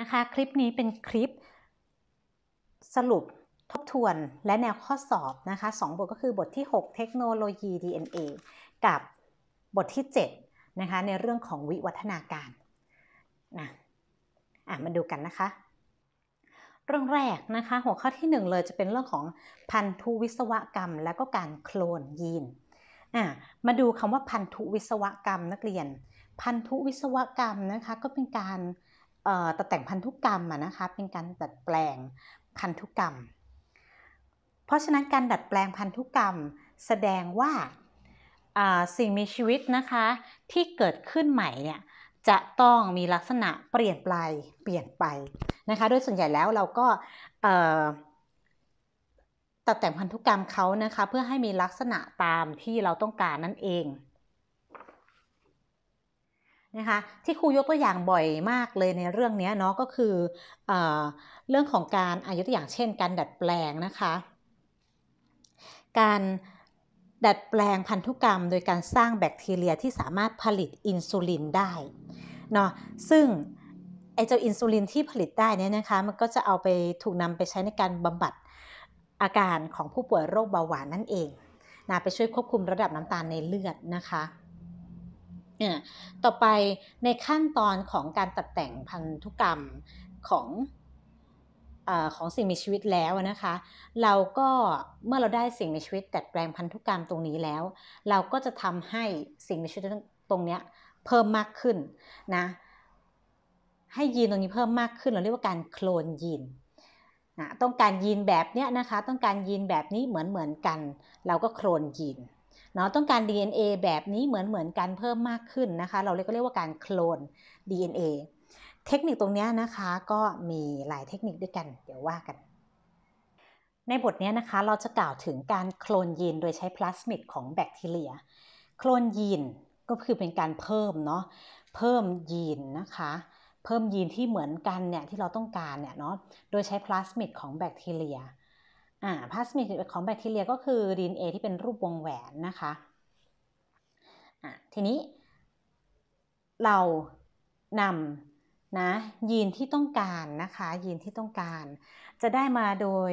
นะคะคลิปนี้เป็นคลิปสรุปทบทวนและแนวข้อสอบนะคะ2บทก็คือบทที่ 6 เทคโนโลยี DNA กับบทที่7นะคะในเรื่องของวิวัฒนาการนะอ่ะมาดูกันนะคะ เรื่องแรกนะคะหัวข้อที่ 1 เลย จะเป็นเรื่องของพันธุวิศวกรรมและก็การโคลนยีนอ่ะมาดูคำว่าพันธุวิศวกรรม นักเรียน พันธุวิศวกรรมนะคะก็เป็นการตัดแต่งพันธุกรรมนะคะเป็นการดัดแปลงพันธุกรรม เพราะฉะนั้นการดัดแปลงพันธุกรรมแสดงว่าสิ่งมีชีวิตนะคะที่เกิดขึ้นใหม่เนี่ยจะต้องมีลักษณะเปลี่ยนไปเปลี่ยนไปนะคะโดยส่วนใหญ่แล้วเราก็ตัดแต่งพันธุกรรมเขานะคะเพื่อให้มีลักษณะตามที่เราต้องการนั่นเองนะคะที่ครูยกตัวอย่างบ่อยมากเลยในเรื่องนี้เนาะก็คือเอเรื่องของการอายุตัวอย่างเช่นการดัดแปลงนะคะ การดัดแปลงพันธุกรรมโดยการสร้างแบคทีเรียที่สามารถผลิตอินซูลินได้เนาะซึ่งไอเจ้าอินซูลินที่ผลิตได้นี่นะคะมันก็จะเอาไปถูกนำไปใช้ในการบำบัดอาการของผู้ป่วยโรคเบาหวานนั่นเองนะไปช่วยควบคุมระดับน้ำตาลในเลือดนะคะต่อไปในขั้นตอนของการตัดแต่งพันธุกรรมของอของสิ่งมีชีวิตแล้วนะคะเราก็เมื่อเราได้สิ่งมีชีวิตแต่แปลงพันธุกรรมตรงนี้แล้ว เราก็จะทำให้สิ่งมีชีวิตตรงนี้เพิ่มมากขึ้นนะให้ยีนตรงนี้เพิ่มมากขึ้นเราเรียกว่าการโคลนยีนนะต้องการยีนแบบเนี้ยนะคะต้องการยีนแบบนี้เหมือนเหมือนกัน เราก็โคลนยีนเนาะต้องการ DNA แบบนี้เหมือนเหมือนกันเพิ่มมากขึ้นนะคะ เราเรียกก็เรียกว่าการโคลน DNA เทคนิคตรงนี้นะคะก็มีหลายเทคนิคด้วยกันเดี๋ยวว่ากัน ในบทนี้นะคะเราจะกล่าวถึงการโคลนยีนโดยใช้พลาสมิดของแบคทีเรียโคลนยีนก็คือเป็นการเพิ่มเนาะเพิ่มยีนนะคะเพิ่มยีนที่เหมือนกันเนี่ยที่เราต้องการเนี่ยเนาะโดยใช้พลาสมิดของแบคทีเรีย่าพลาสมิดของแบคทีเรียก็คือ DNA ที่เป็นรูปวงแหวนนะคะอ่าทีนี้ เรานำนะยีนที่ต้องการนะคะยีนที่ต้องการ จะได้มาโดย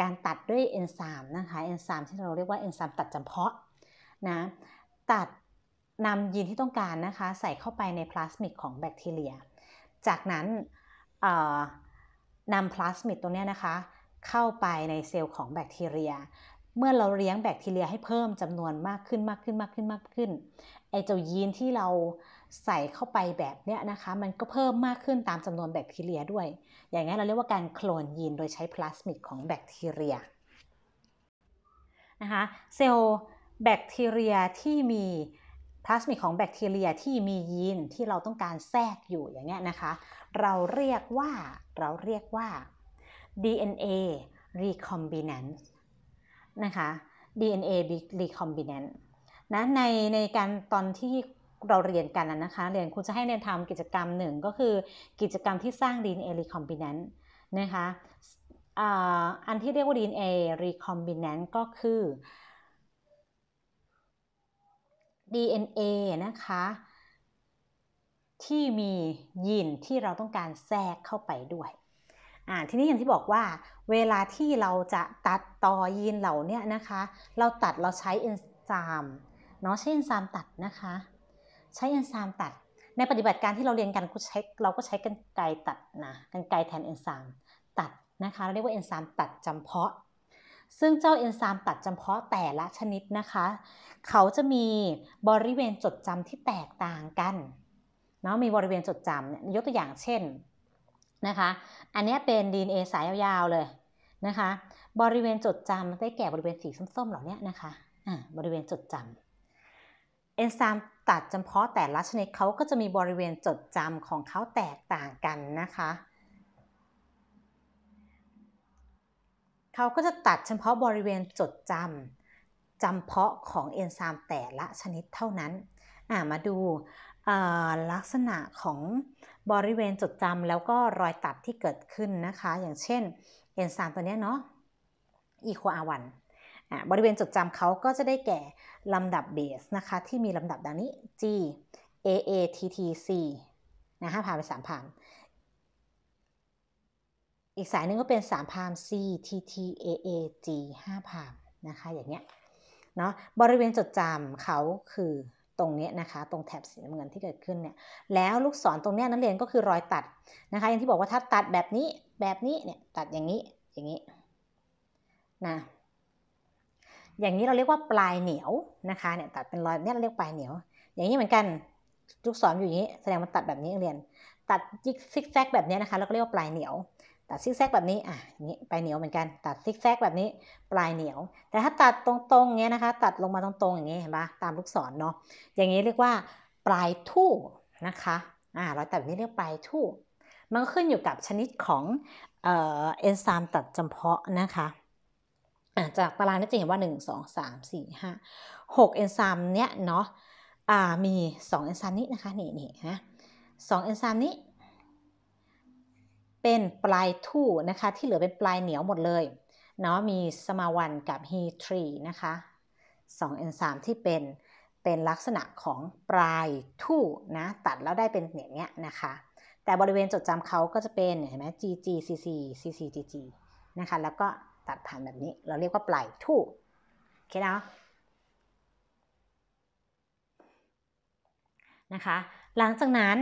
การตัดด้วยเอนไซม์นะคะเอนไซม์ที่เราเรียกว่าเอนไซม์ตัดจำเพาะนะตัดนำยีนที่ต้องการนะคะใส่เข้าไปในพลาสมิดของแบคทีเรีย จากนั้นนำพลาสมิดตัวนี้นะคะเข้าไปในเซลล์ ของแบคทีเรีย เมื่อเราเลี้ยงแบคทีเรียให้เพิ่มจำนวนมากขึ้นมากขึ้นมากขึ้นมากขึ้นไอเจ้ายีนที่เราใส่เข้าไปแบบเนี้ยนะคะมันก็เพิ่มมากขึ้นตามจำนวนแบคทีเรียด้วย อย่างนี้เราเรียกว่าการโคลนยีนโดยใช้พลาสมิดของแบคทีเรียนะคะเซลล์แบคทีเรียที่มีพลาสมิดของแบคทีเรียที่มียีนที่เราต้องการแทรกอยู่ อย่างเงี้ยนะคะเราเรียกว่าเราเรียกว่า DNA r e c o m b i n a n c นะคะ DNA recombinant นะ ในในการตอนที่เราเรียนกันนะคะ เรียนคุณจะให้เรียนทำกิจกรรมหนึ่งก็คือกิจกรรมที่สร้าง DNA recombinant นะคะอันที่เรียกว่า DNA recombinant ก็คือ DNA นะคะที่มียีนที่เราต้องการแทรกเข้าไปด้วย่าทีนี้อย่างที่บอกว่า เวลาที่เราจะตัดต่อยีนเหล่านี้นะคะเราตัดเราใช้ เอนไซม์เนาะใช้เอนไซม์ตัดนะคะ ใช้เอนไซม์ตัด ในปฏิบัติการที่เราเรียนกันก็ใช้เราก็ใช้กันไกตัดนะกันไกแทนเอนไซม์ตัดนะคะ เราเรียกว่าเอนไซม์ตัดจำเพาะ ซึ่งเจ้าเอนไซม์ตัดจำเพาะแต่ละชนิดนะคะ เขาจะมีบริเวณจดจำที่แตกต่างกันเนาะมีบริเวณจดจำเนี่ยยกตัวอย่างเช่นนะคะ อันนี้เป็น DNA สายยาวๆเลยนะคะ บริเวณจดจำได้แก่บริเวณสีส้มๆเหล่านี้นะคะะบริเวณจดจำเอนไซม์ตัดจำเพาะแต่ละชนิดเขาก็จะมีบริเวณจดจำของเขาแตกต่างกันนะคะเขาก็จะตัดเฉพาะบริเวณจดจำจำเพาะของเอนไซม์แต่ละชนิดเท่านั้นมาดูลักษณะของบริเวณจดจำแล้วก็รอยตัดที่เกิดขึ้นนะคะ อย่างเช่นเอนไซม์ตัวนี้เนาะอีโคอาวันบริเวณจดจำเขาก็จะได้แก่ลำดับเบสนะคะ ที่มีลำดับดังนี้ G A A T T C นะคะผ่านไปสามพานอีกสายหนึ่งก็เป็นสามพาน C T T A A G 5้าพานนะคะ อย่างเงี้ยเนาะบริเวณจดจำเขาคือรงนี้นะคะตรงแถบสีน้ำเงินที่เกิดขึ้นเนี่ยแล้วลูกศรตรงนี้นักเรียนก็คือรอยตัด นะคะอย่างที่บอกว่าถ้าตัดแบบนี้แบบนี้เนี่ยตัดอย่างนี้อย่างนี้นะอย่างนี้เราเรียกว่าปลายเหนียวนะคะเนี่ยตัดเป็นรอยเนี่ยเราเรียกปลายเหนียว อย่างนี้เหมือนกันลูกศรออยู่อย่างนี้ แสดงมันตัดแบบนี้นักเรียน ตัดยิกซิกแซกแบบนี้นะคะเราก็เรียกว่าปลายเหนียวตัดซิกแซกแบบนี้ อ่ะนี้ปลายเหนียวเหมือนกัน ตัดซิกแซกแบบนี้ปลายเหนียว แต่ถ้าตัดตรงๆ เงี้ยนะคะ ตัดลงมาตรงๆอย่างเงี้เห็นปะตามลูกศรเนาะ อย่างเงี้เรียกว่าปลายทู่นะคะ อ่าเราตัดแบบนี้เรียกปลายทู่ มันก็ขึ้นอยู่กับชนิดของเอนไซม์ตัดจำเพาะนะคะจากตารางนี้จะเห็นว่า 1 2 3 4 5 6เอนไซม์เนี้ยเนาะมี2เอนไซม์นี้นะคะ นี่นี่ฮะสองเอนไซม์นี้เป็นปลายทู่นะคะที่เหลือเป็นปลายเหนียวหมดเลยเนาะมีสมาวันกับฮีทรีนะคะ2เอนมที่เป็นเป็นลักษณะของปลายทู่นะตัดแล้วได้เป็นอย่างเนี้ยนะคะ แต่บริเวณจดจำเขาก็จะเป็น เห็นไหม GG CC CC GG นะคะแล้วก็ตัดผ่านแบบนี้เราเรียกว่าปลายทู่โอเคนะนะคะ หลังจากนั้น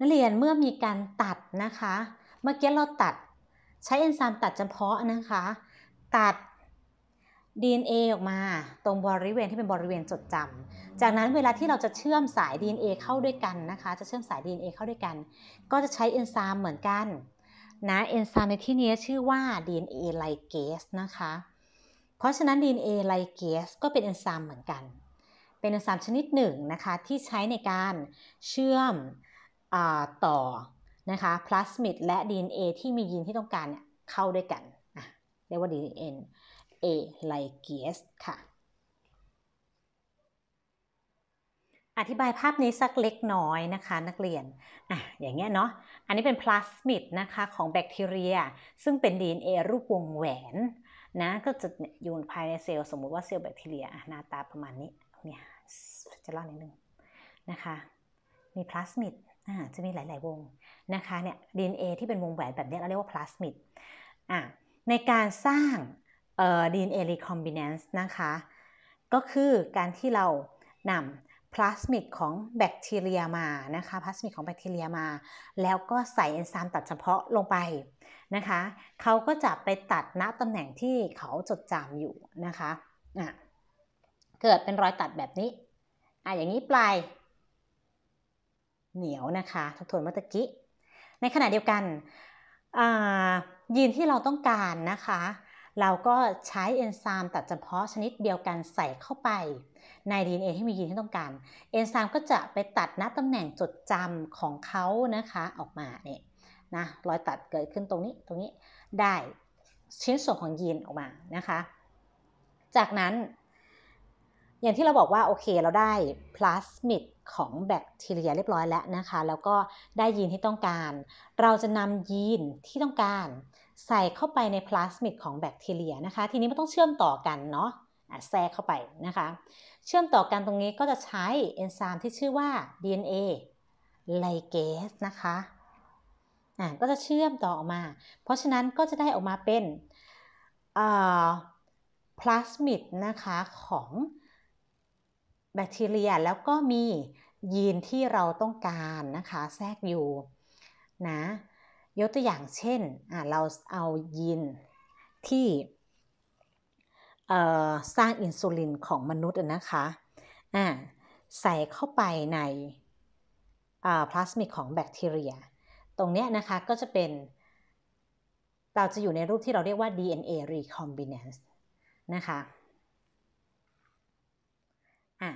นักเรียนเมื่อมีการตัดนะคะ เมื่อกี้เราตัดใช้เอนไซม์ตัดเฉพาะนะคะตัด DNA ออกมาตรงบริเวณที่เป็นบริเวณจดจำจากนั้นเวลาที่เราจะเชื่อมสาย DNA เข้าด้วยกันนะคะจะเชื่อมสาย DNA เข้าด้วยกัน ก็จะใช้เอนไซม์เหมือนกันนะเอนไซม์ในที่นี้ชื่อว่า DNA ligase นะคะเพราะฉะนั้น DNA ligase ก็เป็นเอนไซม์เหมือนกันเป็นเอนไซม์ชนิดหนึ่งนะคะที่ใช้ในการเชื่อมต่อ นะคะพลาสมิดและ DNA ที่มียีนที่ต้องการเนี่ยเข้าด้วยกันเรียกว่า DNA ligase ค่ะ อธิบายภาพนี้สักเล็กน้อยนะคะ นักเรียนอ่ะอย่างเงี้ยเนาะอันนี้เป็นพลาสมิดนะคะ ของแบคทีเรียซึ่งเป็น DNA รูปวงแหวนนะก็จะอยู่ภายในเซลล์สมมุติว่าเซลล์แบคทีเรียหน้าตาประมาณนี้ เนี่ยจะเล่านิดนึง นะคะ มีพลาสมิดจะมีหลาย ๆ วงนะคะเนี่ย DNA ที่เป็นวงแหวน แบบนี้เราเรียกว่าพลาสมิดในการสร้างเอ่อ DNA recombinance นะคะก็คือการที่เรานำพลาสมิดของแบคทีเรียมานะคะพลาสมิดของแบคทีเรียมา แล้วก็ใส่เอนไซม์ตัดเฉพาะลงไปนะคะเขาก็จะไปตัดณตำแหน่งที่เขาจดจำอยู่นะคะอ่ะเกิดเป็นรอยตัดแบบนี้อ่ะอย่างนี้ปลายเหนียวนะคะทบทวนเมื่อกี้ ในขณะเดียวกันยีนที่เราต้องการนะคะ เราก็ใช้เอนไซม์ตัดเฉพาะชนิดเดียวกันใส่เข้าไปใน DNA ที่มียีนที่ต้องการเอนไซม์ก็จะไปตัดณตำแหน่งจดจำของเขานะคะ ออกมาเนี่ยนะรอยตัดเกิดขึ้นตรงนี้ตรงนี้ได้ชิ้นส่วนของยีนออกมานะคะ จากนั้น อย่างที่เราบอกว่า โอเคเราได้พลาสมิดของแบคทีเรียเรียบร้อยแล้วนะคะแล้วก็ได้ยีนที่ต้องการ เราจะนำยีนที่ต้องการใส่เข้าไปในพลาสมิดของแบคทีเรียนะคะทีนี้มันต้องเชื่อมต่อกันเนาะแทรกเข้าไปนะคะเชื่อมต่อกันตรงนี้ก็จะใช้เอนไซม์ที่ชื่อว่า DNA ไลเกสนะคะอ่าก็จะเชื่อมต่อออกมาเพราะฉะนั้นก็จะได้ออกมาเป็นพลาสมิดนะคะ ของแบคทีเรียแล้วก็มียีนที่เราต้องการนะคะแทรกอยู่นะ ยกตัวอย่างเช่น เราเอายีนที่สร้างอินซูลินของมนุษย์นะคะใส่เข้าไปในพลาสมิกของแบคทีเรียตรงนี้นะคะ ก็จะเป็น เราจะอยู่ในรูปที่เราเรียกว่า DNA recombinase นะคะอ่า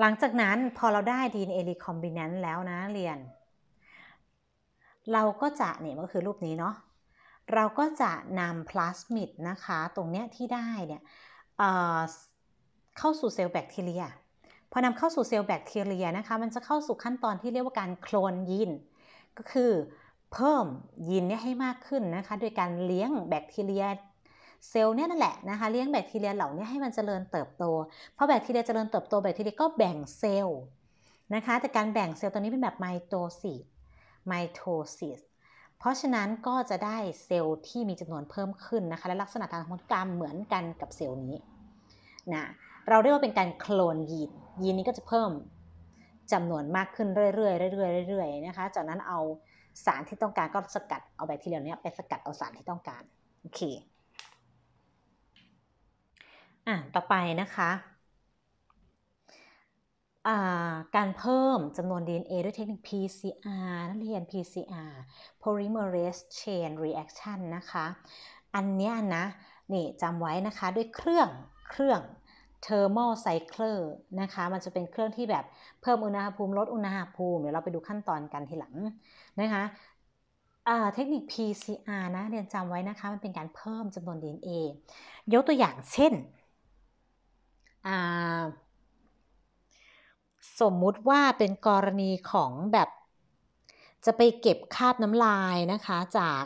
หลังจากนั้นพอเราได้ DNA recombinant แล้วนะเรียน เราก็จะ เนี่ยก็คือรูปนี้เนาะเราก็จะนำพลาสมิดนะคะ ตรงเนี้ยที่ได้เนี่ยเเข้าสู่เซลล์แบคทีเรียพอนำเข้าสู่เซลล์แบคทีเรียนะคะ มันจะเข้าสู่ขั้นตอนที่เรียกว่าการโคลนยีนก็คือเพิ่มยีนเนี่ยให้มากขึ้นนะคะโดยการเลี้ยงแบคทีเรียเซลล์เนี่ยนั่นแหละนะคะเลี้ยงแบคทีเรียเหล่านี้ให้มันเจริญเติบโตเพราะแบคทีเรียเจริญเติบโตแบคทีเรียก็แบ่งเซลล์นะคะแต่การแบ่งเซลล์ตัวนี้เป็นแบบไมโตซิสไมโตซิสเพราะฉะนั้นก็จะได้เซลล์ที่มีจำนวนเพิ่มขึ้นนะคะและลักษณะทางพันธุกรรมเหมือนกันกับเซลล์นี้นะเราเรียกว่าเป็นการโคลนยีนยีนนี้ก็จะเพิ่มจำนวนมากขึ้นเรื่อยๆเรื่อยๆเรื่อยๆนะคะ จากนั้นเอาสารที่ต้องการก็สกัดเอาแบคทีเรียเนี้ยไปสกัดเอาสารที่ต้องการโอเค่ะต่อไปนะคะการเพิ่มจำนวน DNA ด้วยเทคนิค PCR นักเรียน PCR polymerase chain reaction นะคะ อันเนี้ยนะนี่จำไว้นะคะด้วยเครื่อง เครื่อง thermal cycler นะคะมันจะเป็นเครื่องที่แบบเพิ่มอุณหภูมิลดอุณหภูมิ เดี๋ยวเราไปดูขั้นตอนกันทีหลัง นะคะ เทคนิค PCR นะเรียนจำไว้นะคะ มันเป็นการเพิ่มจำนวน DNA ยกตัวอย่างเช่นสมมุติว่าเป็นกรณีของแบบ จะไปเก็บคราบน้ำลายนะคะ จาก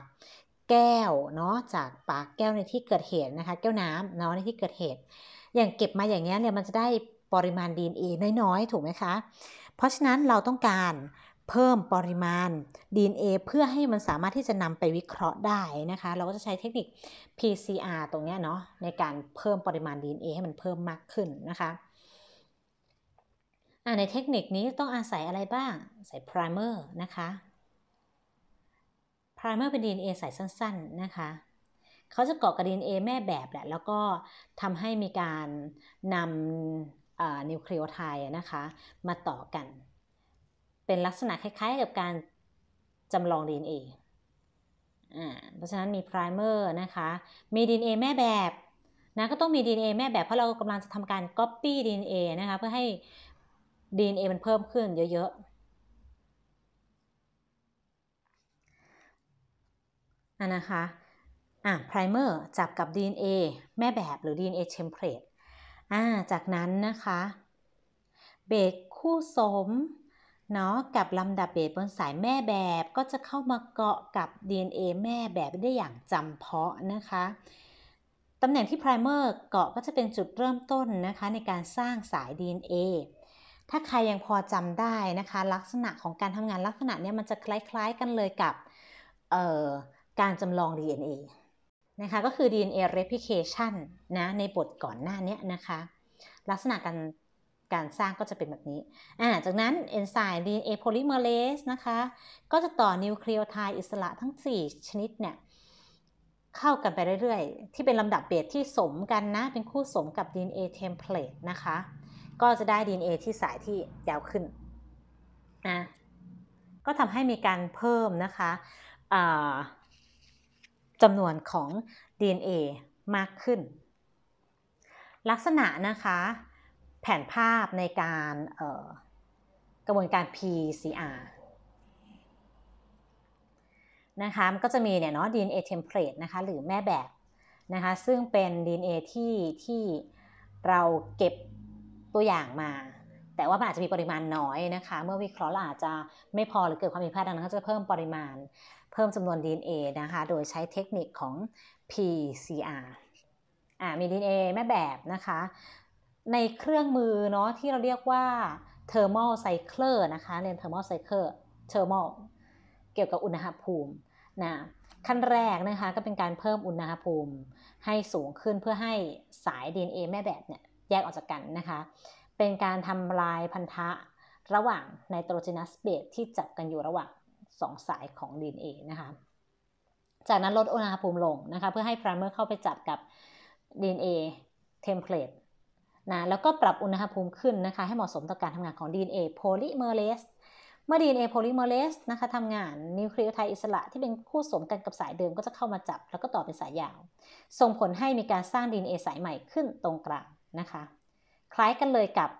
แก้วเนาะจากปากแก้วในที่เกิดเหตุนะคะ แก้วน้ำเนาะในที่เกิดเหตุอย่างเก็บมาอย่างเงี้ยเนี่ย มันจะได้ปริมาณ DNA น้อยๆ ถูกไหมคะ เพราะฉะนั้นเราต้องการเพิ่มปริมาณ DNA เพื่อให้มันสามารถที่จะนำไปวิเคราะห์ได้นะคะเราก็จะใช้เทคนิค PCR ตรงนี้เนาะในการเพิ่มปริมาณ DNA ให้มันเพิ่มมากขึ้นนะคะในเทคนิคนี้ต้องอาศัยอะไรบ้างใส่ primer นะคะ primer เป็น DNA ส่สั้นๆนะคะเขาจะเกาะกับ DNA แม่แบบแหละแล้วก็ทำให้มีการนำนิวคลีโอไทด์นะคะมาต่อกันเป็นลักษณะคล้ายๆกับการจำลอง DNA อ่า เพราะฉะนั้นมีไพรเมอร์นะคะ มี DNA แม่แบบนะก็ต้องมี DNA แม่แบบเพราะเรากำลังจะทำการ copy DNA นะคะ เพื่อให้ DNA มันเพิ่มขึ้นเยอะๆอ่ะนะคะ อ่ะรเมอร์จับกับ DNA แม่แบบหรือ DNA เทมเพลตอ่า จากนั้นนะคะ เบรคคู่สมเนาะกับลำดับเบตบนสายแม่แบบก็จะเข้ามาเกาะกับ DNA แม่แบบได้อย่างจำเพาะนะคะ ตำแหน่งที่พรเมอร์เกาะก็จะเป็นจุดเริ่มต้นนะคะในการสร้างสาย DNA ถ้าใครยังพอจำได้นะคะลักษณะของการทำงานลักษณะนี้มันจะคล้ายๆกันเลยกับการจำลอง DNA นะคะก็คือ DNA replication นะในบทก่อนหน้านี้นะคะลักษณะการการสร้างก็จะเป็นแบบนี้อ่าจากนั้นเอนไซม์ดีเอ o l y m เมอเรสนะคะก็จะต่อนิวคลีโอไทด์อิสระทั้ง 4 ชนิดเนี่ยเข้ากันไปเรื่อยๆ ที่เป็นลำดับเบสที่สมกันนะเป็นคู่สมกับ DNA เทมเพลตนะคะ ก็จะได้ DNA ที่สายที่ยาวขึ้นนะก็ทำให้มีการเพิ่มนะคะจำนวนของ DNA มากขึ้น ลักษณะนะคะแผนภาพในการกระบวนการ PCR นะคะมันก็จะมีเนี่ยเนาะ DNA template นะคะหรือแม่แบบนะคะซึ่งเป็น DNA ที่ที่เราเก็บตัวอย่างมา แต่ว่ามันอาจจะมีปริมาณน้อยนะคะเมื่อวิเคราะห์เราอาจจะไม่พอหรือเกิดความผิดพลาดดังนั้น ก็จะเพิ่มปริมาณ เพิ่มจำนวน DNA นะคะโดยใช้เทคนิคของ PCR อ่ามี DNA แม่แบบนะคะในเครื่องมือเนาะที่เราเรียกว่า thermal cycler นะคะเรียน thermal cycler thermal เกี่ยวกับอุณหภูมินะขั้นแรกนะคะก็เป็นการเพิ่มอุณหภูมิให้สูงขึ้นเพื่อให้สาย DNA แม่แบบเนี่ยแยกออกจากกันนะคะเป็นการทำลายพันธะระหว่างไนโตรเจนัสเบสที่จับกันอยู่ระหว่างสองสายของ DNA นะคะจากนั้นลดอุณหภูมิลงนะคะเพื่อให้พรามเมอร์เข้าไปจับกับ DNA เทมเพลตนะแล้วก็ปรับอุณหภูมิขึ้นนะคะให้เหมาะสมต่อการทำงานของ DNA polymerase เมื่อ DNA polymerase นะคะทำงานนิวคลีโอไทด์อิสระที่เป็นคู่สมกันกับสายเดิมก็จะเข้ามาจับแล้วก็ต่อเป็นสายยาว ส่งผลให้มีการสร้าง DNA สายใหม่ขึ้นตรงกลางนะคะ คล้ายกันเลยกับ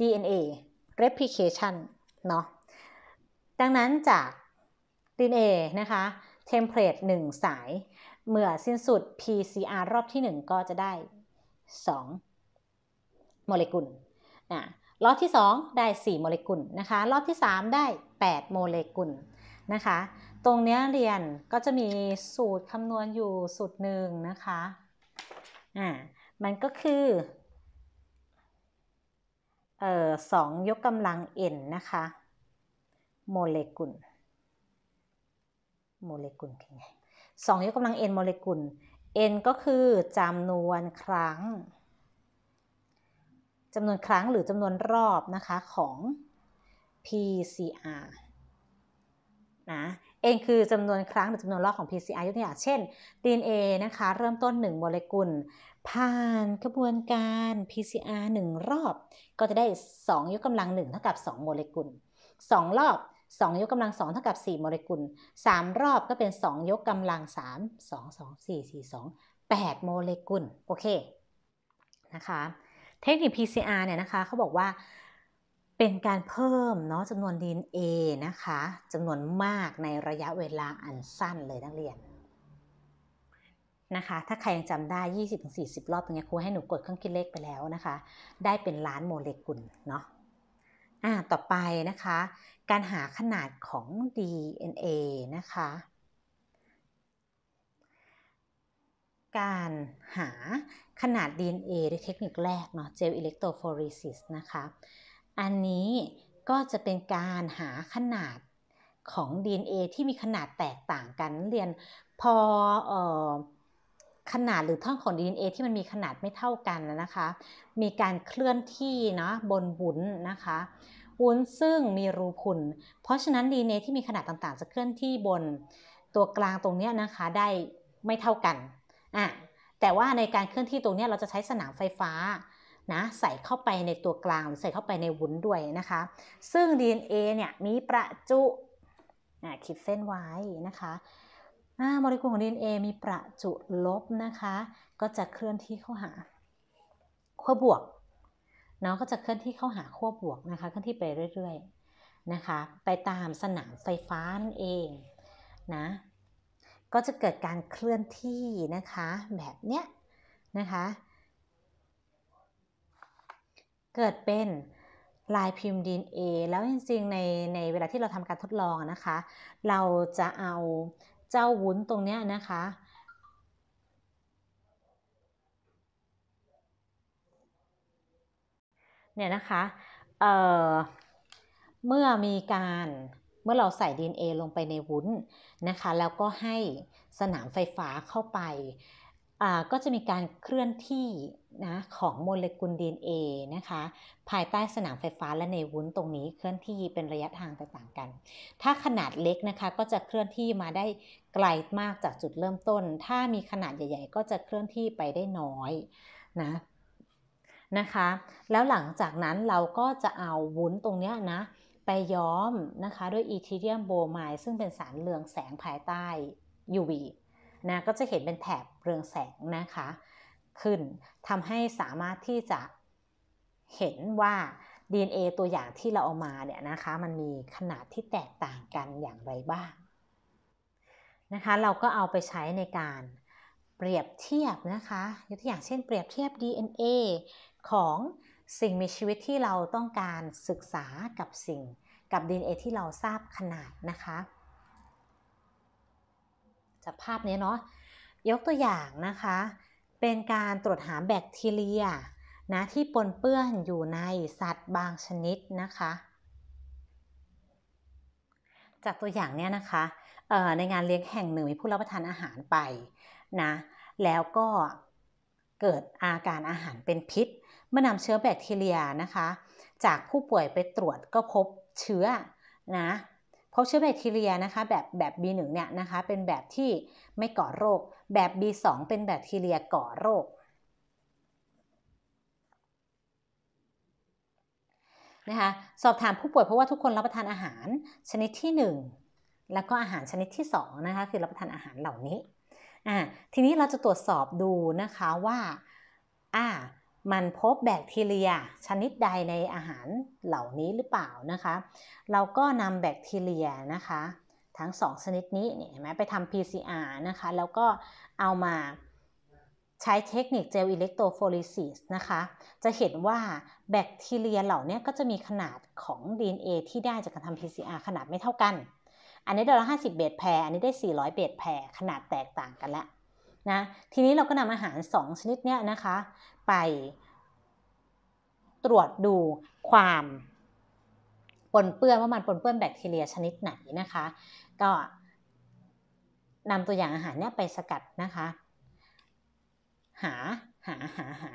DNA replication เนาะ ดังนั้นจาก DNA นะคะเทมเพลต1สาย เมื่อสิ้นสุด PCR รอบที่ 1 ก็จะได้ 2โมเลกุลนะล็อตที่2ได้4โมเลกุลนะคะ ล็อตที่ 3 ได้ 8 โมเลกุลนะคะ ตรงเนี้ยเรียนก็จะมีสูตรคำนวณอยู่สูตรหนึ่งนะคะ อ่า มันก็คือเอ่อสองยกกำลัง n นะคะ โมเลกุล โมเลกุลคือไงสองยกกำลัง n โมเลกุล n ก็คือจำนวนครั้งจำนวนครั้งหรือจำนวนรอบนะคะของ PCR นะเองคือจำนวนครั้งหรือจำนวนรอบของ PCR ยกตัวอย่างเช่น DNA นะคะเริ่มต้น 1 โมเลกุล ผ่านกระบวนการ PCR 1 รอบ ก็จะได้ 2 ยกกำลัง1เท่ากับ 2 โมเลกุล 2 รอบ 2 ยกกำลัง2เท่ากับ 4 โมเลกุล 3 รอบก็เป็น 2 ยกกำลัง 3 2 2 4 4 2 8 โมเลกุลโอเคนะคะเทคนิค PCR เนี่ยนะคะเขาบอกว่า เป็นการเพิ่มเนาะจำนวน DNA นะคะจำนวนมากในระยะเวลาอันสั้นเลยนักเรียนนะคะ ถ้าใครยังจำได้ 20-40 รอบตรงนี้ครูให้หนูกดเครื่องคิดเลขไปแล้วนะคะได้เป็นล้านโมเลกุลเนาะอ่าต่อไปนะคะ การหาขนาดของ DNA นะคะการหาขนาด DNA ด้วยเทคนิคแรกเนาะเจลอิเล็กโทรฟอริซิสนะคะ อันนี้ก็จะเป็นการหาขนาดของ DNA ที่มีขนาดแตกต่างกันเรียน พอออขนาดหรือท่อนของ DNA ที่มันมีขนาดไม่เท่ากันนะคะมีการเคลื่อนที่เนาะบนวุ้นนะคะวุ้นซึ่งมีรูพุนเพราะฉะนั้น DNA ที่มีขนาดต่างๆ จะเคลื่อนที่บนตัวกลางตรงนี้นะคะได้ไม่เท่ากันอ่ะแต่ว่าในการเคลื่อนที่ตรงนี้เราจะใช้สนามไฟฟ้านะใส่เข้าไปในตัวกลางหรือใส่เข้าไปในวุ้นด้วยนะคะซึ่ง DNA เนี่ยมีประจุขีดเส้นไว้นะคะโมเลกุลของ DNA มีประจุลบนะคะ ก็จะเคลื่อนที่เข้าหาขั้วบวกน้องก็จะเคลื่อนที่เข้าหาขั้วบวกนะคะเคลื่อนที่ไปเรื่อย ๆนะคะ ไปตามสนามไฟฟ้านั่นเองนะก็จะเกิดการเคลื่อนที่นะคะ แบบเนี้ยนะคะ เกิดเป็นลายพิมพ์ดีเอแล้วจริงๆในในเวลาที่เราทำการทดลองนะคะ เราจะเอาเจ้าวุ้นตรงเนี้ยนะคะ เนี่ยนะคะเเมื่อมีการมื่อเราใส่ DNA ลงไปในวุ้นนะคะ แล้วก็ให้สนามไฟฟ้าเข้าไป ก็จะมีการเคลื่อนที่นะของโมเลกุล DNA นะคะภายใต้สนามไฟฟ้าและในวุ้นตรงนี้ เคลื่อนที่เป็นระยะทางต่างกัน ถ้าขนาดเล็กนะคะก็จะเคลื่อนที่มาได้ไกลมากจากจุดเริ่มต้น ถ้ามีขนาดใหญ่ ๆ ก็จะเคลื่อนที่ไปได้น้อยนะ นะคะ แล้วหลังจากนั้นเราก็จะเอาวุ้นตรงนี้นะไปย้อมนะคะด้วยอีทีเรียมโบไมซึ่งเป็นสารเรืองแสงภายใต้ UV นะก็จะเห็นเป็นแถบเรืองแสงนะคะ ขึ้นทำให้สามารถที่จะเห็นว่า DNA ตัวอย่างที่เราเอามาเนี่ยนะคะมันมีขนาดที่แตกต่างกันอย่างไรบ้าง นะคะ เราก็เอาไปใช้ในการเปรียบเทียบนะคะยกตัวอย่างเช่นเปรียบเทียบ DNA ของสิ่งมีชีวิตที่เราต้องการศึกษากับสิ่งกับ DNA ที่เราทราบขนาดนะคะจากภาพนี้เนาะยกตัวอย่างนะคะ เป็นการตรวจหาแบคทีเรียนะที่ปนเปื้อนอยู่ในสัตว์บางชนิดนะคะ จากตัวอย่างเนี้ยนะคะในงานเลี้ยงแห่งหนึ่งมีผู้รับประทานอาหารไปนะแล้วก็เกิดอาการอาหารเป็นพิษเมื่อนำเชื้อแบคทีเรียนะคะ จากผู้ป่วยไปตรวจก็พบเชื้อ นะพบเชื้อแบคทีเรียนะคะแบบแบบ B1 เนี่ยนะคะ เป็นแบบที่ไม่ก่อโรค แบบ B2 เป็นแบคทีเรียก่อโรค นะคะ สอบถามผู้ป่วย เพราะว่าทุกคนรับประทานอาหารชนิดที่ 1 แล้วก็อาหารชนิดที่2นะคะคือรับประทานอาหารเหล่านี้ อ่า ทีนี้เราจะตรวจสอบดูนะคะว่า อ่ามันพบแบคทีเรียชนิดใดในอาหารเหล่านี้หรือเปล่านะคะ เราก็นำแบคทีเรียนะคะ ทั้งสองชนิดนี้เนี่ยเห็นไหมไปทำ PCR นะคะแล้วก็เอามาใช้เทคนิคเจลอิเล็กโทรโฟลิซิสนะคะจะเห็นว่าแบคทีเรียเหล่านี้ก็จะมีขนาดของ DNA ที่ได้จากการทำ PCR ขนาดไม่เท่ากัน อันนี้ได้ร้อยห้าสิบเบสแพรอันนี้ได้ 400เบสแพรขนาดแตกต่างกันแล้วนะ ทีนี้เราก็นำอาหาร 2 ชนิดเนี้ยนะคะไปตรวจดูความปนเปื้อนว่ามันปนเปื้อนแบคทีเรียชนิดไหนนะคะก็นำตัวอย่างอาหารเนี่ยไปสกัดนะคะหาหาหาหา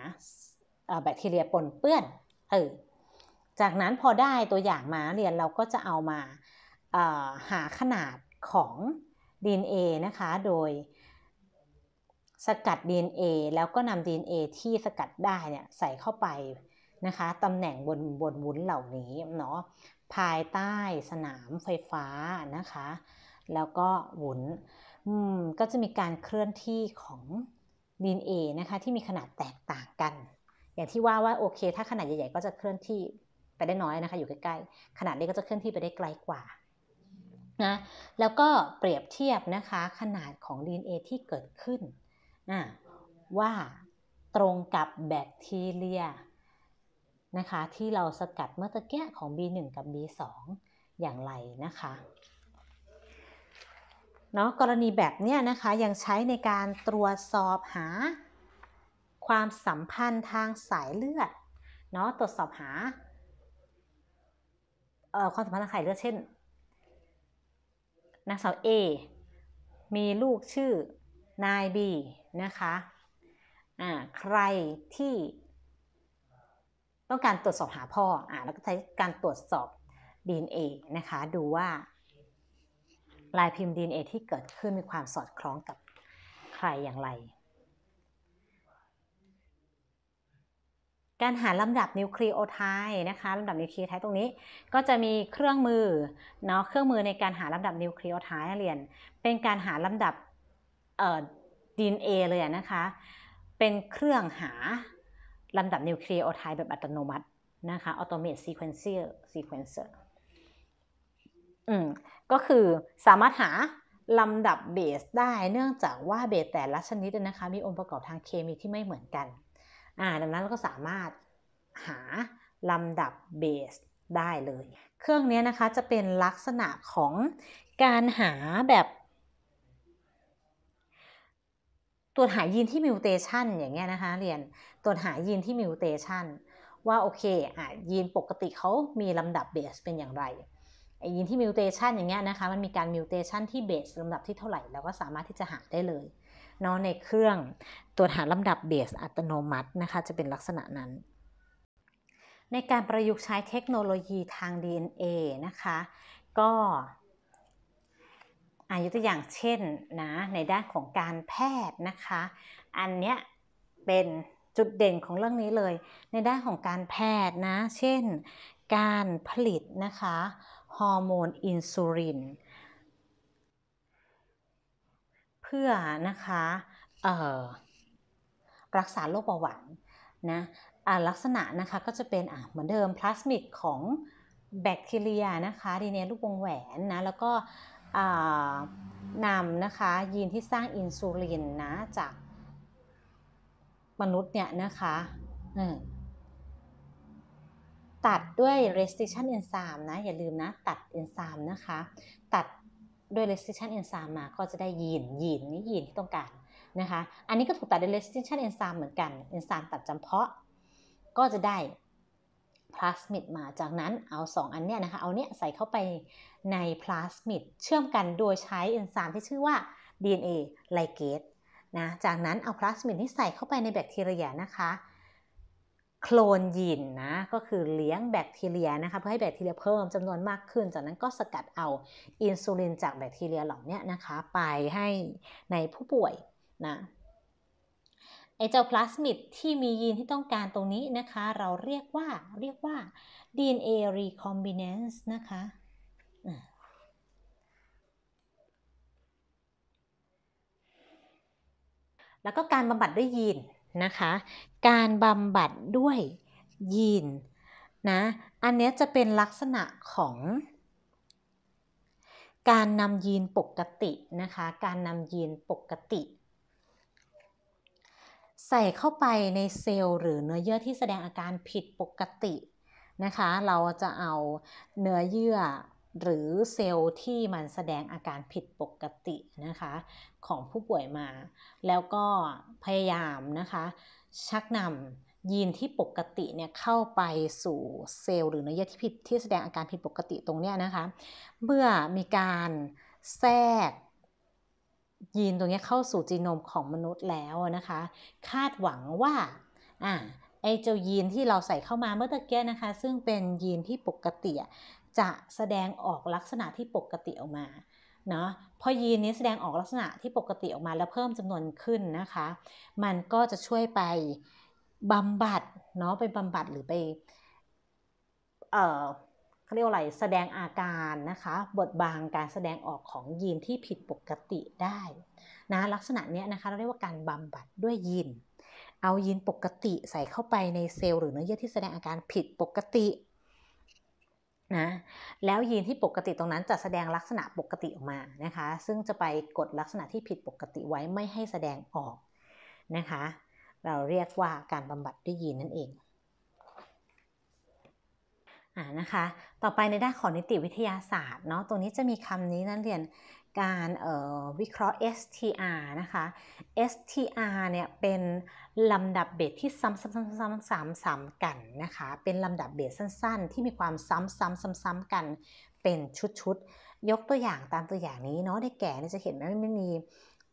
แบคทีเรียปนเปื้อนเออจากนั้นพอได้ตัวอย่างมาเรียนเราก็จะเอามาาหาขนาดของ DNA นะคะโดยสกัด DNA แล้วก็นำ DNA ที่สกัดได้เนี่ยใส่เข้าไปนะคะตำแหน่งบนบนวุ้นเหล่านี้เนาะภายใต้สนามไฟฟ้านะคะแล้วก็วุ้นก็จะมีการเคลื่อนที่ของ DNA นะคะที่มีขนาดแตกต่างกัน อย่างที่ว่าว่าโอเคถ้าขนาดใหญ่ ๆก็จะเคลื่อนที่ไปได้น้อยนะคะอยู่ใกล้ๆขนาดเล็กก็จะเคลื่อนที่ไปได้ไกลกว่านะแล้วก็เปรียบเทียบนะคะขนาดของ DNA ที่เกิดขึ้นว่าตรงกับแบคทีเรียนะคะที่เราสกัดเมื่อตะเกียของ B1 กับ B2 อย่างไรนะคะเนาะกรณีแบบเนี้ยนะคะยังใช้ในการตรวจสอบหา ความสัมพันธ์ทางสายเลือดเนาะตรวจสอบหาเอ่อความสัมพันธ์ทางสายเลือดเช่นนางสาว A มีลูกชื่อนายบีนะคะอ่าใครที่ต้องการตรวจสอบหาพ่ออ่าแล้วก็ใช้การตรวจสอบ DNA นะคะ ดูว่า ลายพิมพ์ DNA ที่เกิดขึ้นมีความสอดคล้องกับใครอย่างไร การหาลำดับนิวคลีโอไทด์นะคะลำดับนิวคลีโอไทด์ตรงนี้ก็จะมีเครื่องมือ เนาะ เครื่องมือในการหาลำดับนิวคลีโอไทด์เรียน เป็นการหาลำดับดีเอ็นเอเลยนะคะ เป็นเครื่องหา ลำดับนิวเคลียร์โอไทแบบอัตโนมัตินะคะตเมตซีเควนเซอร์ซีเควนเซอร์อืมก็คือสามารถหา ลำดับ เบส ได้เนื่องจากว่า เบส แต่ละชนิดนะคะ มีองค์ประกอบทางเคมีที่ไม่เหมือนกันอ่าดังนั้นเราก็สามารถหา ลำดับ เบส ได้เลย เครื่องนี้นะคะ จะเป็นลักษณะของการหาแบบตรวจหายีนที่มิวเทชันอย่างเงี้ยนะคะเรียนตรวจหายีนที่มิวเทชันว่าโอเคอ่ะยีนปกติเขามีลำดับเบสเป็นอย่างไรไอยีนที่มิวเทชันอย่างเงี้ยนะคะมันมีการมิวเทชันที่เบสลำดับที่เท่าไหร่เราก็สามารถที่จะหาได้เลยเนาะในเครื่องตรวจหาลำดับเบส อัตโนมัตินะคะจะเป็นลักษณะนั้น ในการประยุกต์ใช้เทคโนโลยีทาง DNA นะคะ ก็อายุตัวอย่างเช่นนะในด้านของการแพทย์นะคะอันเนี้ยเป็นจุดเด่นของเรื่องนี้เลย ในด้านของการแพทย์นะเช่นการผลิตนะคะฮอร์โมนอินซูลินเพื่อนะคะรักษาโรคเบาหวานนะลักษณะนะคะก็จะเป็นเหมือนเดิมพลาสมิกของแบคทีเรียนะคะดีเนลูกวงแหวนนะแล้วก็นำนะคะยีนที่สร้างอินซูลินนะจาก มนุษย์เนี่ยนะคะตัดด้วย restriction enzyme นะอย่าลืมนะ ตัด enzyme นะคะ ตัดด้วย restriction enzyme มาก็จะได้ยีนยีนนี่ยีนที่ต้องการนะคะอันนี้ก็ถูกตัดด้วย restriction enzyme เหมือนกัน enzyme ตัดจำเพาะก็จะได้พลาสมิดมา จากนั้นเอา 2 อันเนี้ยนะคะ เอาเนี้ยใส่เข้าไปในพลาสมิดเชื่อมกันโดยใช้เอนไซม์ที่ชื่อว่า DNA ไลเกสนะ จากนั้นเอาพลาสมิดที่ใส่เข้าไปในแบคทีเรียนะคะ โคลนยีนนะ ก็คือเลี้ยงแบคทีเรียนะคะเพื่อให้แบคทีเรียเพิ่มจำนวนมากขึ้น จากนั้นก็สกัดเอาอินซูลินจากแบคทีเรียเหล่านี้นะคะไปให้ในผู้ป่วยนะอเจ้าพลาสมิดที่มียีนที่ต้องการตรงนี้นะคะ เราเรียกว่าเรียกว่า DNA r e c o m b i n a s e นะคะแล้วก็การบำบัดด้วยยีนนะคะ การบำบัดด้วยยีนนะ อันนี้จะเป็นลักษณะของการนำยีนปกตินะคะ การนำยีนปกติใส่เข้าไปในเซลล์หรือเนื้อเยื่อที่แสดงอาการผิดปกตินะคะ เราจะเอาเนื้อเยื่อหรือเซลล์ที่มันแสดงอาการผิดปกตินะคะของผู้ป่วยมา แล้วก็พยายามนะคะ ชักนำยีนที่ปกติเนี่ยเข้าไปสู่เซลล์หรือเนื้อเยื่อที่ผิดที่แสดงอาการผิดปกติตรงเนี้ยนะคะเมื่อมีการแทรกยีนตัวนี้เข้าสู่จีโนมของมนุษย์แล้วนะคะ คาดหวังว่าอ่าไอเจ้ายีนที่เราใส่เข้ามาเมื่อตะเกียนะคะ ซึ่งเป็นยีนที่ปกติจะแสดงออกลักษณะที่ปกติออกมาเนาะพอยีนนี้แสดงออกลักษณะที่ปกติออกมาแล้วเพิ่มจำนวนขึ้นนะคะ มันก็จะช่วยไปบำบัดเนาะไปบำบัดหรือไปเอ่อเขาเรียกอะไรแสดงอาการนะคะ บทบางการแสดงออกของยีนที่ผิดปกติได้นะลักษณะนี้นะคะเราเรียกว่าการบำบัดด้วยยีนเอายีนปกติใส่เข้าไปในเซลล์หรือเนื้อเยื่อที่แสดงอาการผิดปกตินะแล้วยีนที่ปกติตรงนั้น จะแสดงลักษณะปกติออกมานะคะซึ่งจะไปกดลักษณะที่ผิดปกติไว้ไม่ให้แสดงออกนะคะเราเรียกว่าการบำบัดด้วยยีนนั่นเองอ่านะคะต่อไปในด้านของนิติวิทยาศาสตร์เนาะตรงนี้จะมีคำนี้นั่นเรียนการวิเคราะห์ STR นะคะ STR เนี่ยเป็นลำดับเบสที่ซ้ำซ้ำซ้ำซ้ำซ้ำกันนะคะเป็นลำดับเบสสั้นๆที่มีความซ้ำซ้ำซ้ำซ้ำกัน เป็นชุดๆ ยกตัวอย่างตามตัวอย่างนี้เนาะได้แก่จะเห็นไ่มไม่มี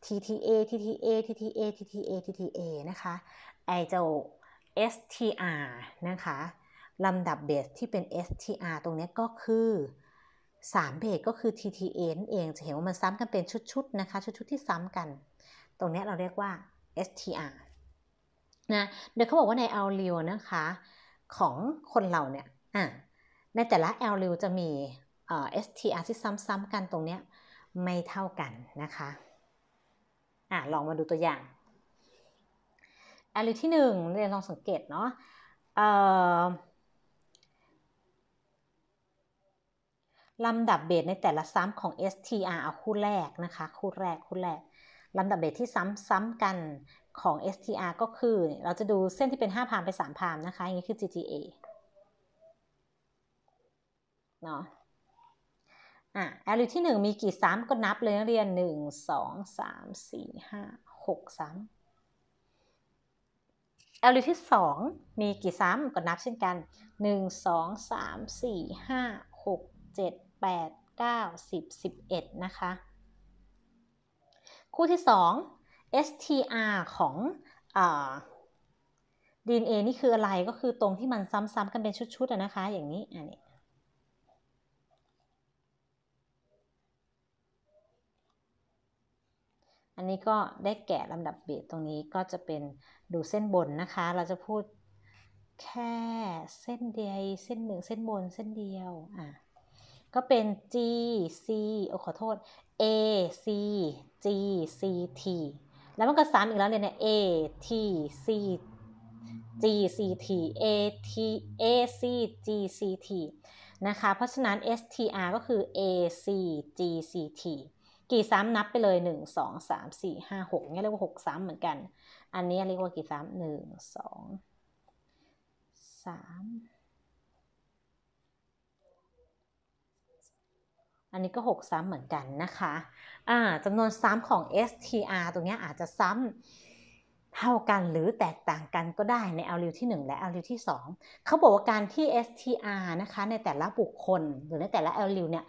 TTA TTA TTA TTA TTA นะคะไอเจ้า STR นะคะลำดับเบสที่เป็น STR ตรงนี้ก็คือ3เบสก็คือ TTA นั่นเองจะเห็นว่ามันซ้ำกันเป็นชุดๆนะคะชุดๆที่ซ้ำกัน ตรงนี้เราเรียกว่า STR นะเดี๋ยวเขาบอกว่าใน l อลนะคะของคนเราเนี่ยในแต่ละ l อลจะมี STR ที่ซ้ำๆกันตรงนี้ไม่เท่ากันนะคะอ่ะลองมาดูตัวอย่าง l อลที่1เรียนลองสังเกตเนาะลำดับเบสในแต่ละซ้ำของ STR เอาคู่แรกนะคะ คู่แรก คู่แรก ลำดับเบสที่ซ้ำๆกันของ STR ก็คือ เราจะดูเส้นที่เป็น5พามไป 3พามนะคะ อย่างนี้คือ GTA เนาะ อ่ะ LU ที่ 1 มีกี่ซ้ำก็นับเลยนักเรียน 1 2 3 4 5 6 ซ้ำ LU ที่ 2 มีกี่ซ้ำก็นับเช่นกัน 1 2 3 4 5 6 7 8 9 10 11 นะคะ คู่ที่ 2 str ของอ DNA นี่คืออะไร ก็คือตรงที่มันซ้ำๆกันเป็นชุดๆนะคะ อย่างนี้ อันนี้ อันนี้ก็ได้แกะลำดับเบตตรงนี้ก็จะเป็นดูเส้นบนนะคะ เราจะพูดแค่เส้นเดียวเส้นหนึ่งเส้นบน เส้นเดียวอ่ะก็เป็น G C โอ้ขอโทษ A C G C T แล้วมันก็ซ้ำอีกแล้วเนี่ย A T C G C T A T A C G C T นะคะ เพราะฉะนั้น S T R ก็คือ A C G C T กี่ซ้ำนับไปเลย 1 2 3 4 5 6เนี่ยเรียกว่า 6ซ้ำเหมือนกัน อันนี้เรียกว่ากี่ซ้ำ1 2 3อันนี้ก็ 6 ซ้ำเหมือนกันนะคะะจำนวนซ้ำของ str ตรงนี้อาจจะซ้ำเท่ากันหรือแตกต่างกันก็ได้ใน l อลที่ 1 และ l อลที่ 2 เขาบอกว่าการที่ str นะคะในแต่ละบุคคลหรือในแต่ละ l อลเนี่ย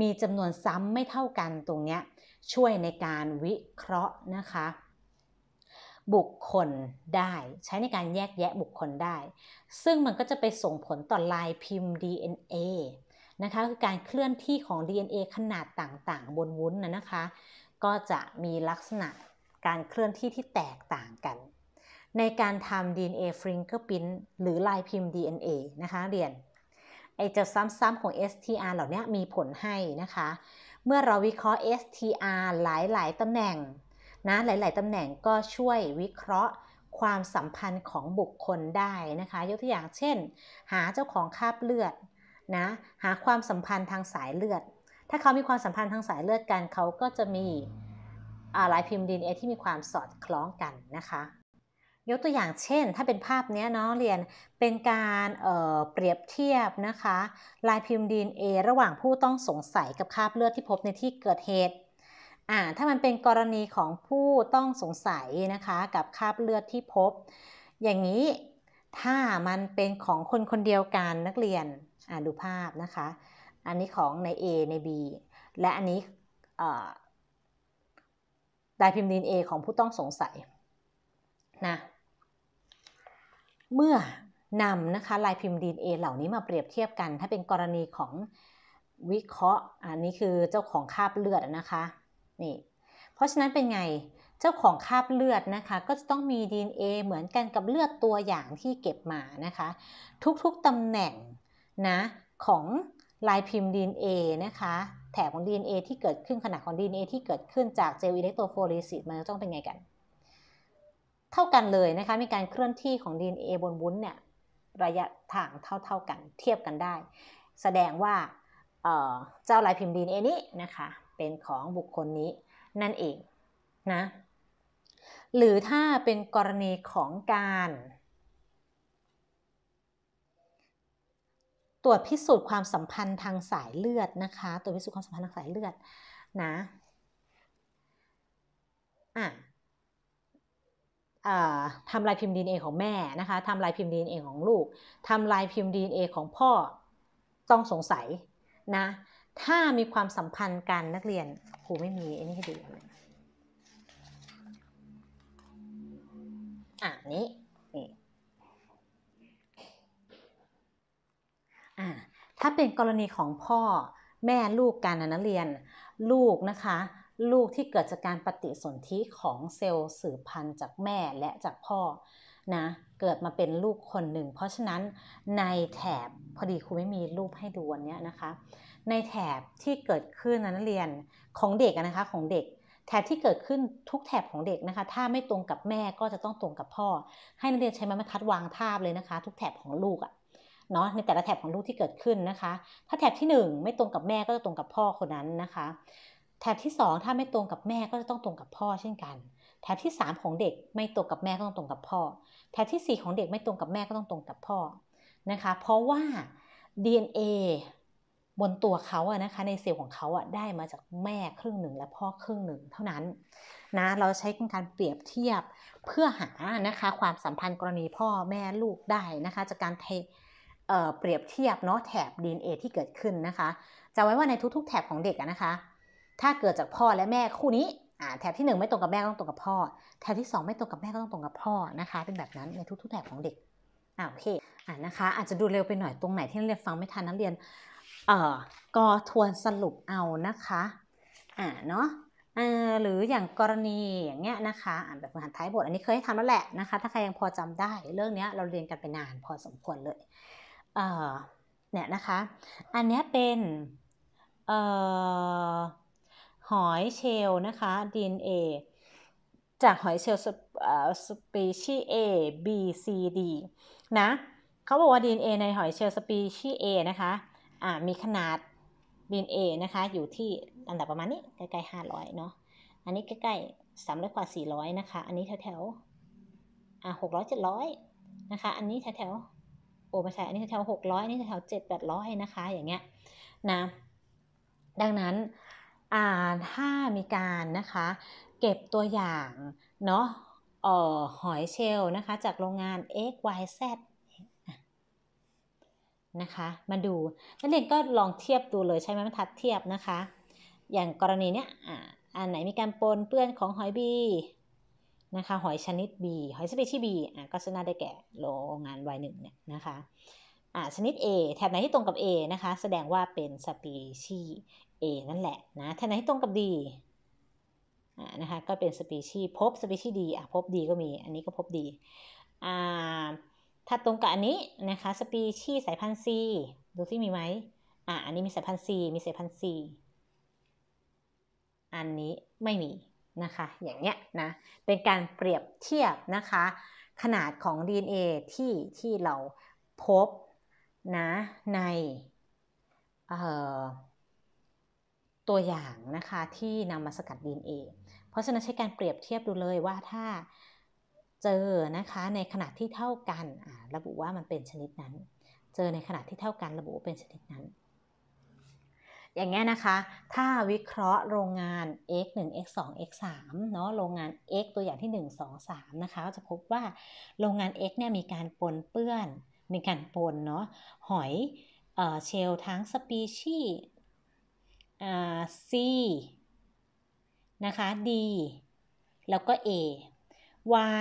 มีจำนวนซ้ำไม่เท่ากันตรงนี้ช่วยในการวิเคราะห์นะคะบุคคลได้ ใช้ในการแยกแยะบุคคลได้ ซึ่งมันก็จะไปส่งผลต่อลายพิมพ์ DNA นะคะคือการเคลื่อนที่ของ DNA ขนาดต่างๆ บนวุ้นนะคะก็จะมีลักษณะการเคลื่อนที่ที่แตกต่างกัน ในการทำ DNA fingerprint หรือลายพิมพ์ DNA นะคะเรียนไอจะซ้ำๆของ STR เหล่านี้มีผลให้นะคะเมื่อเราวิเคราะห์ STR หลายๆตำแหน่งนะหลายๆตำแหน่งก็ช่วยวิเคราะห์ความสัมพันธ์ของบุคคลได้นะคะยกตัวอย่างเช่นหาเจ้าของคราบเลือดนะหาความสัมพันธ์ทางสายเลือด ถ้าเขามีความสัมพันธ์ทางสายเลือดกัน เขาก็จะมีลายพิมพ์ดีเอที่มีความสอดคล้องกันนะคะ ยกตัวอย่างเช่น ถ้าเป็นภาพนี้น้องเรียน เป็นการเเปรียบเทียบนะคะ ลายพิมพ์ดีเอระหว่างผู้ต้องสงสัยกับคราบเลือดที่พบในที่เกิดเหตุอ่าถ้ามันเป็นกรณีของผู้ต้องสงสัยนะคะ กับคราบเลือดที่พบ อย่างนี้ ถ้ามันเป็นของคนคนเดียวกันนักเรียนดูภาพนะคะ อันนี้ของใน A ใน B และอันนี้ลายพิมพ์ดีเอของผู้ต้องสงสัยนะ เมื่อนำนะคะลายพิมพ์ดีเอเหล่านี้มาเปรียบเทียบกัน ถ้าเป็นกรณีของวิเคราะห์ อันนี้คือเจ้าของคาบเลือดนะคะ นี่ เพราะฉะนั้นเป็นไง เจ้าของคาบเลือดนะคะ ก็จะต้องมี DNA เหมือนกันกับเลือดตัวอย่างที่เก็บมานะคะ ทุกๆตำแหน่งนะของลายพิมพ์ DNA นะคะ แถบของ DNA ที่เกิดขึ้นขนาดของ DNA ที่เกิดขึ้นจากเจลอิเล็กโทรโฟริซิสมันจะต้องเป็นไงกัน เท่ากันเลยนะคะมีการเคลื่อนที่ของ DNA บนวุ้นเนี่ยระยะทางเท่าๆกันเทียบกันได้แสดงว่าเเจ้าลายพิมพ์ DNA นี้นะคะเป็นของบุคคลนี้นั่นเองนะหรือถ้าเป็นกรณีของการตรวจพิสูจน์ความสัมพันธ์ทางสายเลือดนะคะ ตรวจพิสูจน์ความสัมพันธ์ทางสายเลือดนะ อ่าทำลายพิมพ์ดีเอของแม่นะคะทำลายพิมพ์ดีเอของลูกทำลายพิมพ์ดีเอของพ่อต้องสงสัยนะ ถ้ามีความสัมพันธ์กันนักเรียน ครูไม่มีอันนี้ให้ดูอ่ะนี้ถ้าเป็นกรณีของพ่อแม่ลูกการนัเรียน ลูกนะคะ ลูกที่เกิดจากการปฏิสนธิของเซลล์สืบพันธุ์จากแม่และจากพ่อนะเกิดมาเป็นลูกคนหนึ่ง เพราะฉะนั้นในแถบพอดีครูไม่มีรูปให้ดูวันนี้นะคะในแถบที่เกิดขึ้นนักเรียนของเด็กนะคะของเด็ก แถบที่เกิดขึ้นทุกแถบของเด็กนะคะถ้าไม่ตรงกับแม่ก็จะต้องตรงกับพ่อ ให้นักเรียนใช้ไม้บรรทัดวางทาบเลยนะคะทุกแถบของลูกอะ่ะเนาะในแต่ละแถบของลูกที่เกิดขึ้นนะคะ ถ้าแถบที่ 1 ไม่ตรงกับแม่ก็จะตรงกับพ่อคนนั้นนะคะ แถบที่ 2 ถ้าไม่ตรงกับแม่ก็จะต้องตรงกับพ่อเช่นกัน แถบที่ 3 ของเด็กไม่ตรง กับแม่ก็ต้องตรงกับพ่อ แถบที่ 4 ของเด็กไม่ตรงกับแม่ก็ต้องตรงกับพ่อนะคะ เพราะว่า DNA บนตัวเขาอะนะคะในเซลล์ของเขาอะได้มาจากแม่ครึ่งหนึ่งและพ่อครึ่งหนึ่งเท่านั้นนะ เราใช้การเปรียบเทียบเพื่อหานะคะความสัมพันธ์กรณีพ่อแม่ลูกได้นะคะ จากการเทเปรียบเทียบเนาะแถบ DNA ที่เกิดขึ้นนะคะ จะไว้ว่าในทุกๆแถบของเด็กนะคะ ถ้าเกิดจากพ่อและแม่คู่นี้แถบที่ 1 ไม่ตรงกับแม่ก็ต้องตรงกับพ่อแถบที่ 2 ไม่ตรงกับแม่ก็ต้องตรงกับพ่อนะคะ เป็นแบบนั้นในทุกๆแถบของเด็กอ่าโอเคอ่านะคะอาจจะดูเร็วไปหน่อยตรงไหนที่นักเรียนฟังไม่ทันนักเรียนเอ่อก็ทวนสรุปเอานะคะอ่าเนาะหรืออย่างกรณีอย่างเงี้ยนะคะอ่านแบบฝึกหัดท้ายบทอันนี้เคยให้ทำแล้วแหละนะคะถ้าใครยังพอจำได้ เรื่องนี้เราเรียนกันไปนานพอสมควรเลยเนี่ยนะคะ อันนี้เป็นหอยเชลนะคะ DNA จากหอยเชลสปีชีส์ A B C D นะเขาบอกว่า DNA ในหอยเชลสปีชีส์ A นะคะะมีขนาด DNA นะคะอยู่ที่อันดับประมาณนี้ ใกล้ๆ500 เนาะ อันนี้ใกล้ๆ300กว่า400นะคะ อันนี้แถวๆอ่ะ600 700นะคะ อันนี้แถวๆโอ้ไม่ใช่อันนี้แถวหกร้อยอันนี้แถวเจ็ดแปดร้อยนะคะ อย่างเงี้ยนะดังนั้นถ้ามีการนะคะ เก็บตัวอย่างเนาะออหอยเชลนะคะจากโรงงาน x y z นะคะมาดู นักเรียนก็ลองเทียบดูเลยใช้ไม้บรรทัดเทียบนะคะ อย่างกรณีเนี้ยอันไหนมีการปนเปื้อนของหอยบีนะคะหอยชนิด B หอยสปีชีส์ B อ่ะก็ชนะได้แก่โรงงานึ่งเนี่ยนะคะอ่ะชนิด A แถบไหนที่ตรงกับ A นะคะแสดงว่าเป็นสปีชีส์ A นั่นแหละนะแถบไหนที่ตรงกับ D อ่ะ นะคะก็เป็นสปีชีส์พบสปีชีส์ D อ่ะพบ D ก็มีอันนี้ก็พบ D อ่าถ้าตรงกับอันนี้นะคะ สปีชีส์สายพันธุ์ C ดูที่มีไหมอ่ะอันนี้มีสายพันธุ์ C มีสายพันธุ์ C อันนี้ไม่มีนะคะ อย่างเนี้ยนะ เป็นการเปรียบเทียบนะคะ ขนาดของ DNA ที่ที่เราพบนะในตัวอย่างนะคะที่นำมาสกัด DNA เพราะฉะนั้นใช้การเปรียบเทียบดูเลยว่าถ้าเจอนะคะในขนาดที่เท่ากันระบุว่ามันเป็นชนิดนั้น เจอในขนาดที่เท่ากันระบุว่าเป็นชนิดนั้นอย่างเงี้ยนะคะ ถ้าวิเคราะห์โรงงาน x 1 x 2 x 3เนาะ โรงงาน x ตัวอย่างที่ 1 2 3นะคะ ก็จะพบว่าโรงงาน x เนี่ย มีการปนเปื้อน มีการปน เนาะ หอยเชลทั้งสปีชีส์ซนะคะ D แล้วก็ A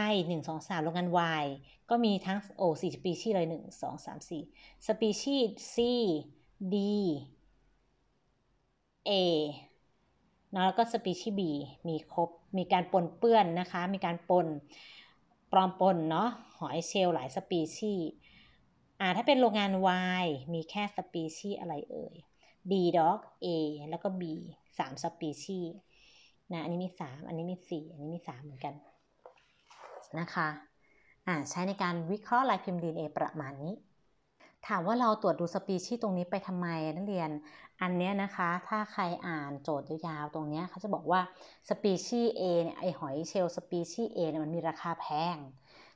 Y 1 2 3 โรงงาน Y ก็มีทั้งโอ้สี่สปีชีส์เลย1 2 3 4 สปีชีส์ C D A เนาะแล้วก็สปีชีส์ B มีครบมีการปนเปื้อนนะคะ มีการปนปลอมปนเนาะหอยเชลล์หลายสปีชีส์อ่าถ้าเป็นโรงงานวายมีแค่สปีชีส์อะไรเอ่ย B dog A แล้วก็ B สามสปีชีส์นะอันนี้มีสามอันนี้มีสี่อันนี้มีสามเหมือนกัน นะคะอ่าใช้ในการวิเคราะห์ลายพิมพ์ DNA ประมาณนี้ถามว่าเราตรวจดูสปีชีตรงนี้ไปทำไมนักเรียนอันนี้นะคะ ถ้าใครอ่านโจทย์ยาวๆตรงนี้เขาจะบอกว่าสปีชีเอเนี่ยไอหอยเชลล์สปีชีเอเนี่ยมันมีราคาแพง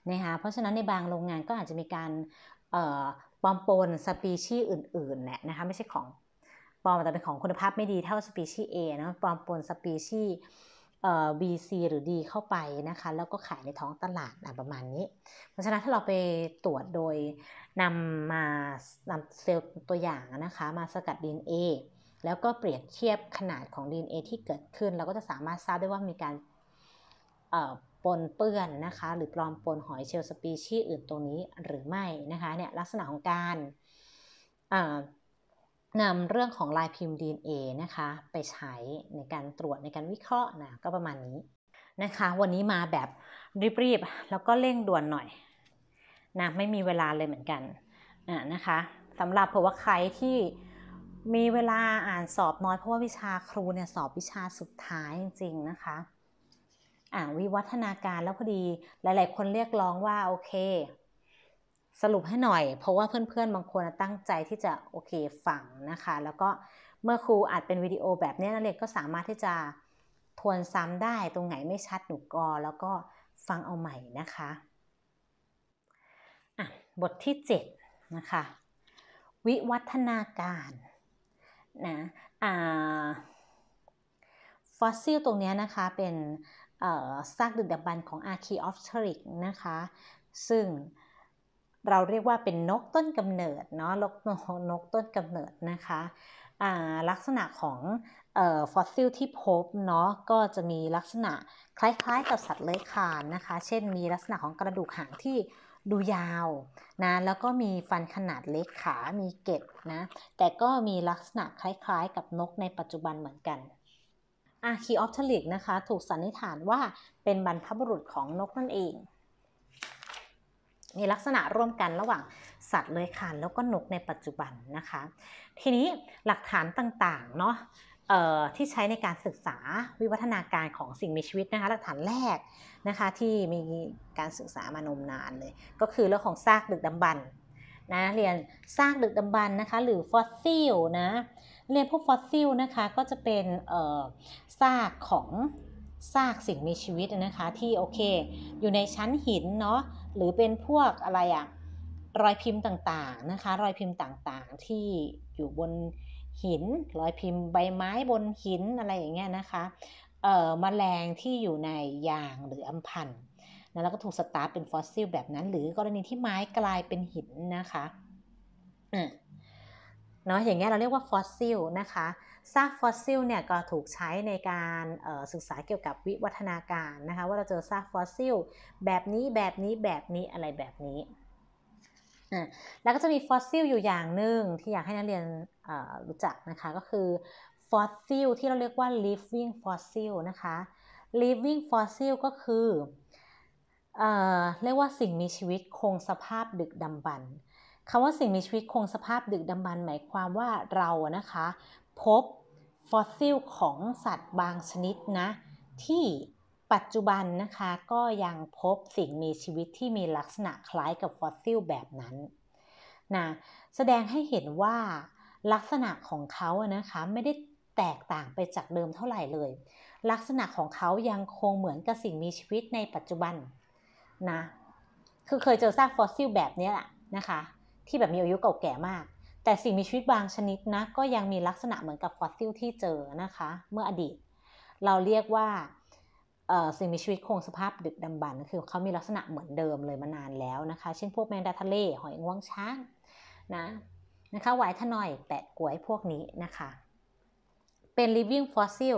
นะคะเพราะฉะนั้นในบางโรงงานก็อาจจะมีการปลอมปนสปีชีอื่นๆแหละนะคะไม่ใช่ของปลอมแต่เป็นของคุณภาพไม่ดีเท่าสปีชีเอเนาะปลอมปนสปีชี BC หรือ D เข้าไปนะคะ แล้วก็ขายในท้องตลาดประมาณนี้เพราะฉะนั้นถ้าเราไปตรวจโดยนำมานำเซลล์ตัวอย่างนะคะ มาสกัด DNA แล้วก็เปรียบเทียบขนาดของ DNA ที่เกิดขึ้น เราก็จะสามารถทราบได้ว่ามีการปนเปื้อนนะคะ หรือปลอมปนหอยเชลล์สปีชีส์อื่นตรงนี้หรือไม่นะคะเนี่ยลักษณะของการนำเรื่องของลายพิมพ์ DNA นะคะไปใช้ในการตรวจในการวิเคราะห์นะก็ประมาณนี้นะคะ วันนี้มาแบบรีบๆแล้วก็เร่งด่วนหน่อยนะไม่มีเวลาเลยเหมือนกันนะนะคะสำหรับเผื่อว่าใครที่มีเวลาอ่านสอบน้อย เพราะว่าวิชาครูเนี่ยสอบวิชาสุดท้ายจริงๆนะคะอ่าวิวัฒนาการแล้วพอดีหลายๆคนเรียกร้องว่าโอเคสรุปให้หน่อย เพราะว่าเพื่อนๆบางคนตั้งใจที่จะโอเคฟังนะคะ แล้วก็เมื่อครูอัดเป็นวิดีโอแบบนี้นักเรียนก็สามารถที่จะทวนซ้ำได้ตรงไหนไม่ชัดหนูกอแล้วก็ฟังเอาใหม่นะคะะบทที่7นะคะวิวัฒนาการนะฟอสซิลตรงนี้นะคะเป็นซากดึกดำบรรพ์ของอาร์คีออฟเทริกนะคะซึ่งเราเรียกว่าเป็นนกต้นกำเนิดเนาะ นกนกต้นกำเนิดนะคะ ลักษณะของฟอสซิลที่พบเนาะ ก็จะมีลักษณะคล้ายๆกับสัตว์เลื้อยคลานนะคะ เช่น มีลักษณะของกระดูกหางที่ดูยาวนะ แล้วก็มีฟันขนาดเล็กขา มีเก็บนะ แต่ก็มีลักษณะคล้ายๆกับนกในปัจจุบันเหมือนกัน อาคีออฟทลิกนะคะ ถูกสันนิษฐานว่าเป็นบรรพบุรุษของนกนั่นเองมีลักษณะร่วมกันระหว่างสัตว์เลื้อยคลานแล้วก็นกในปัจจุบันนะคะ ทีนี้หลักฐานต่างๆเนาะที่ใช้ในการศึกษาวิวัฒนาการของสิ่งมีชีวิตนะคะหลักฐานแรกนะคะที่มีการศึกษามานมนานเลยก็คือเรื่องของซากดึกดำบรรนะเรียนซากดึกดำบรรนะคะ หรือฟอสซิลนะ เรียนพวกฟอสซิลนะคะ ก็จะเป็นซากของซากสิ่งมีชีวิตนะคะ ที่โอเค อยู่ในชั้นหินเนาะหรือเป็นพวกอะไรอะรอยพิมพ์ต่างๆนะคะ รอยพิมพ์ต่างๆที่อยู่บนหิน รอยพิมพ์ใบไม้บนหินอะไรอย่างเงี้ยนะคะเอ่อมแมลงที่อยู่ในยางหรืออัมพันธ์นะแล้วก็ถูกสตาร์เป็นฟอสซิลแบบนั้น หรือกรณีที่ไม้กลายเป็นหินนะคะเนาะอย่างเงี้ยเราเรียกว่าฟอสซิลนะคะซากฟอสซิลเนี่ยก็ถูกใช้ในการศึกษาเกี่ยวกับวิวัฒนาการนะคะว่าเราเจอซากฟอสซิลแบบนี้แบบนี้แบบนี้อะไรแบบนี้แล้วก็จะมีฟอสซิลอยู่อย่างหนึ่ง ที่อยากให้นักเรียนรู้จักนะคะก็คือฟอสซิลที่เราเรียกว่า living fossil นะคะ living fossil ก็คือเอเรียกว่าสิ่งมีชีวิตคงสภาพดึกดำบรรคำว่าสิ่งมีชีวิตคงสภาพดึกดำบรรหมายความว่าเรานะคะพบฟอสซิลของสัตว์บางชนิดนะที่ปัจจุบันนะคะก็ยังพบสิ่งมีชีวิตที่มีลักษณะคล้ายกับฟอสซิลแบบนั้นนะแสดงให้เห็นว่าลักษณะของเขานะคะไม่ได้แตกต่างไปจากเดิมเท่าไหร่เลย ลักษณะของเขายังคงเหมือนกับสิ่งมีชีวิตในปัจจุบันนะคือเคยเจอซากฟอสซิลแบบนี้แหละนะคะที่แบบมีอายุเก่าแก่มากแต่สิ่งมีชีวิตบางชนิดนะ ก็ยังมีลักษณะเหมือนกับฟอสซิลที่เจอนะคะเมื่ออดีต เราเรียกว่าสิ่งมีชีวิตคงสภาพดึกดำบรรพ์คือเขามีลักษณะเหมือนเดิมเลยมานานแล้วนะคะเช่นพวกแมงดาทะเลหอยงวงช้างนะนะคะไวทนอย แปดกวยพวกนี้นะคะ เป็น living fossil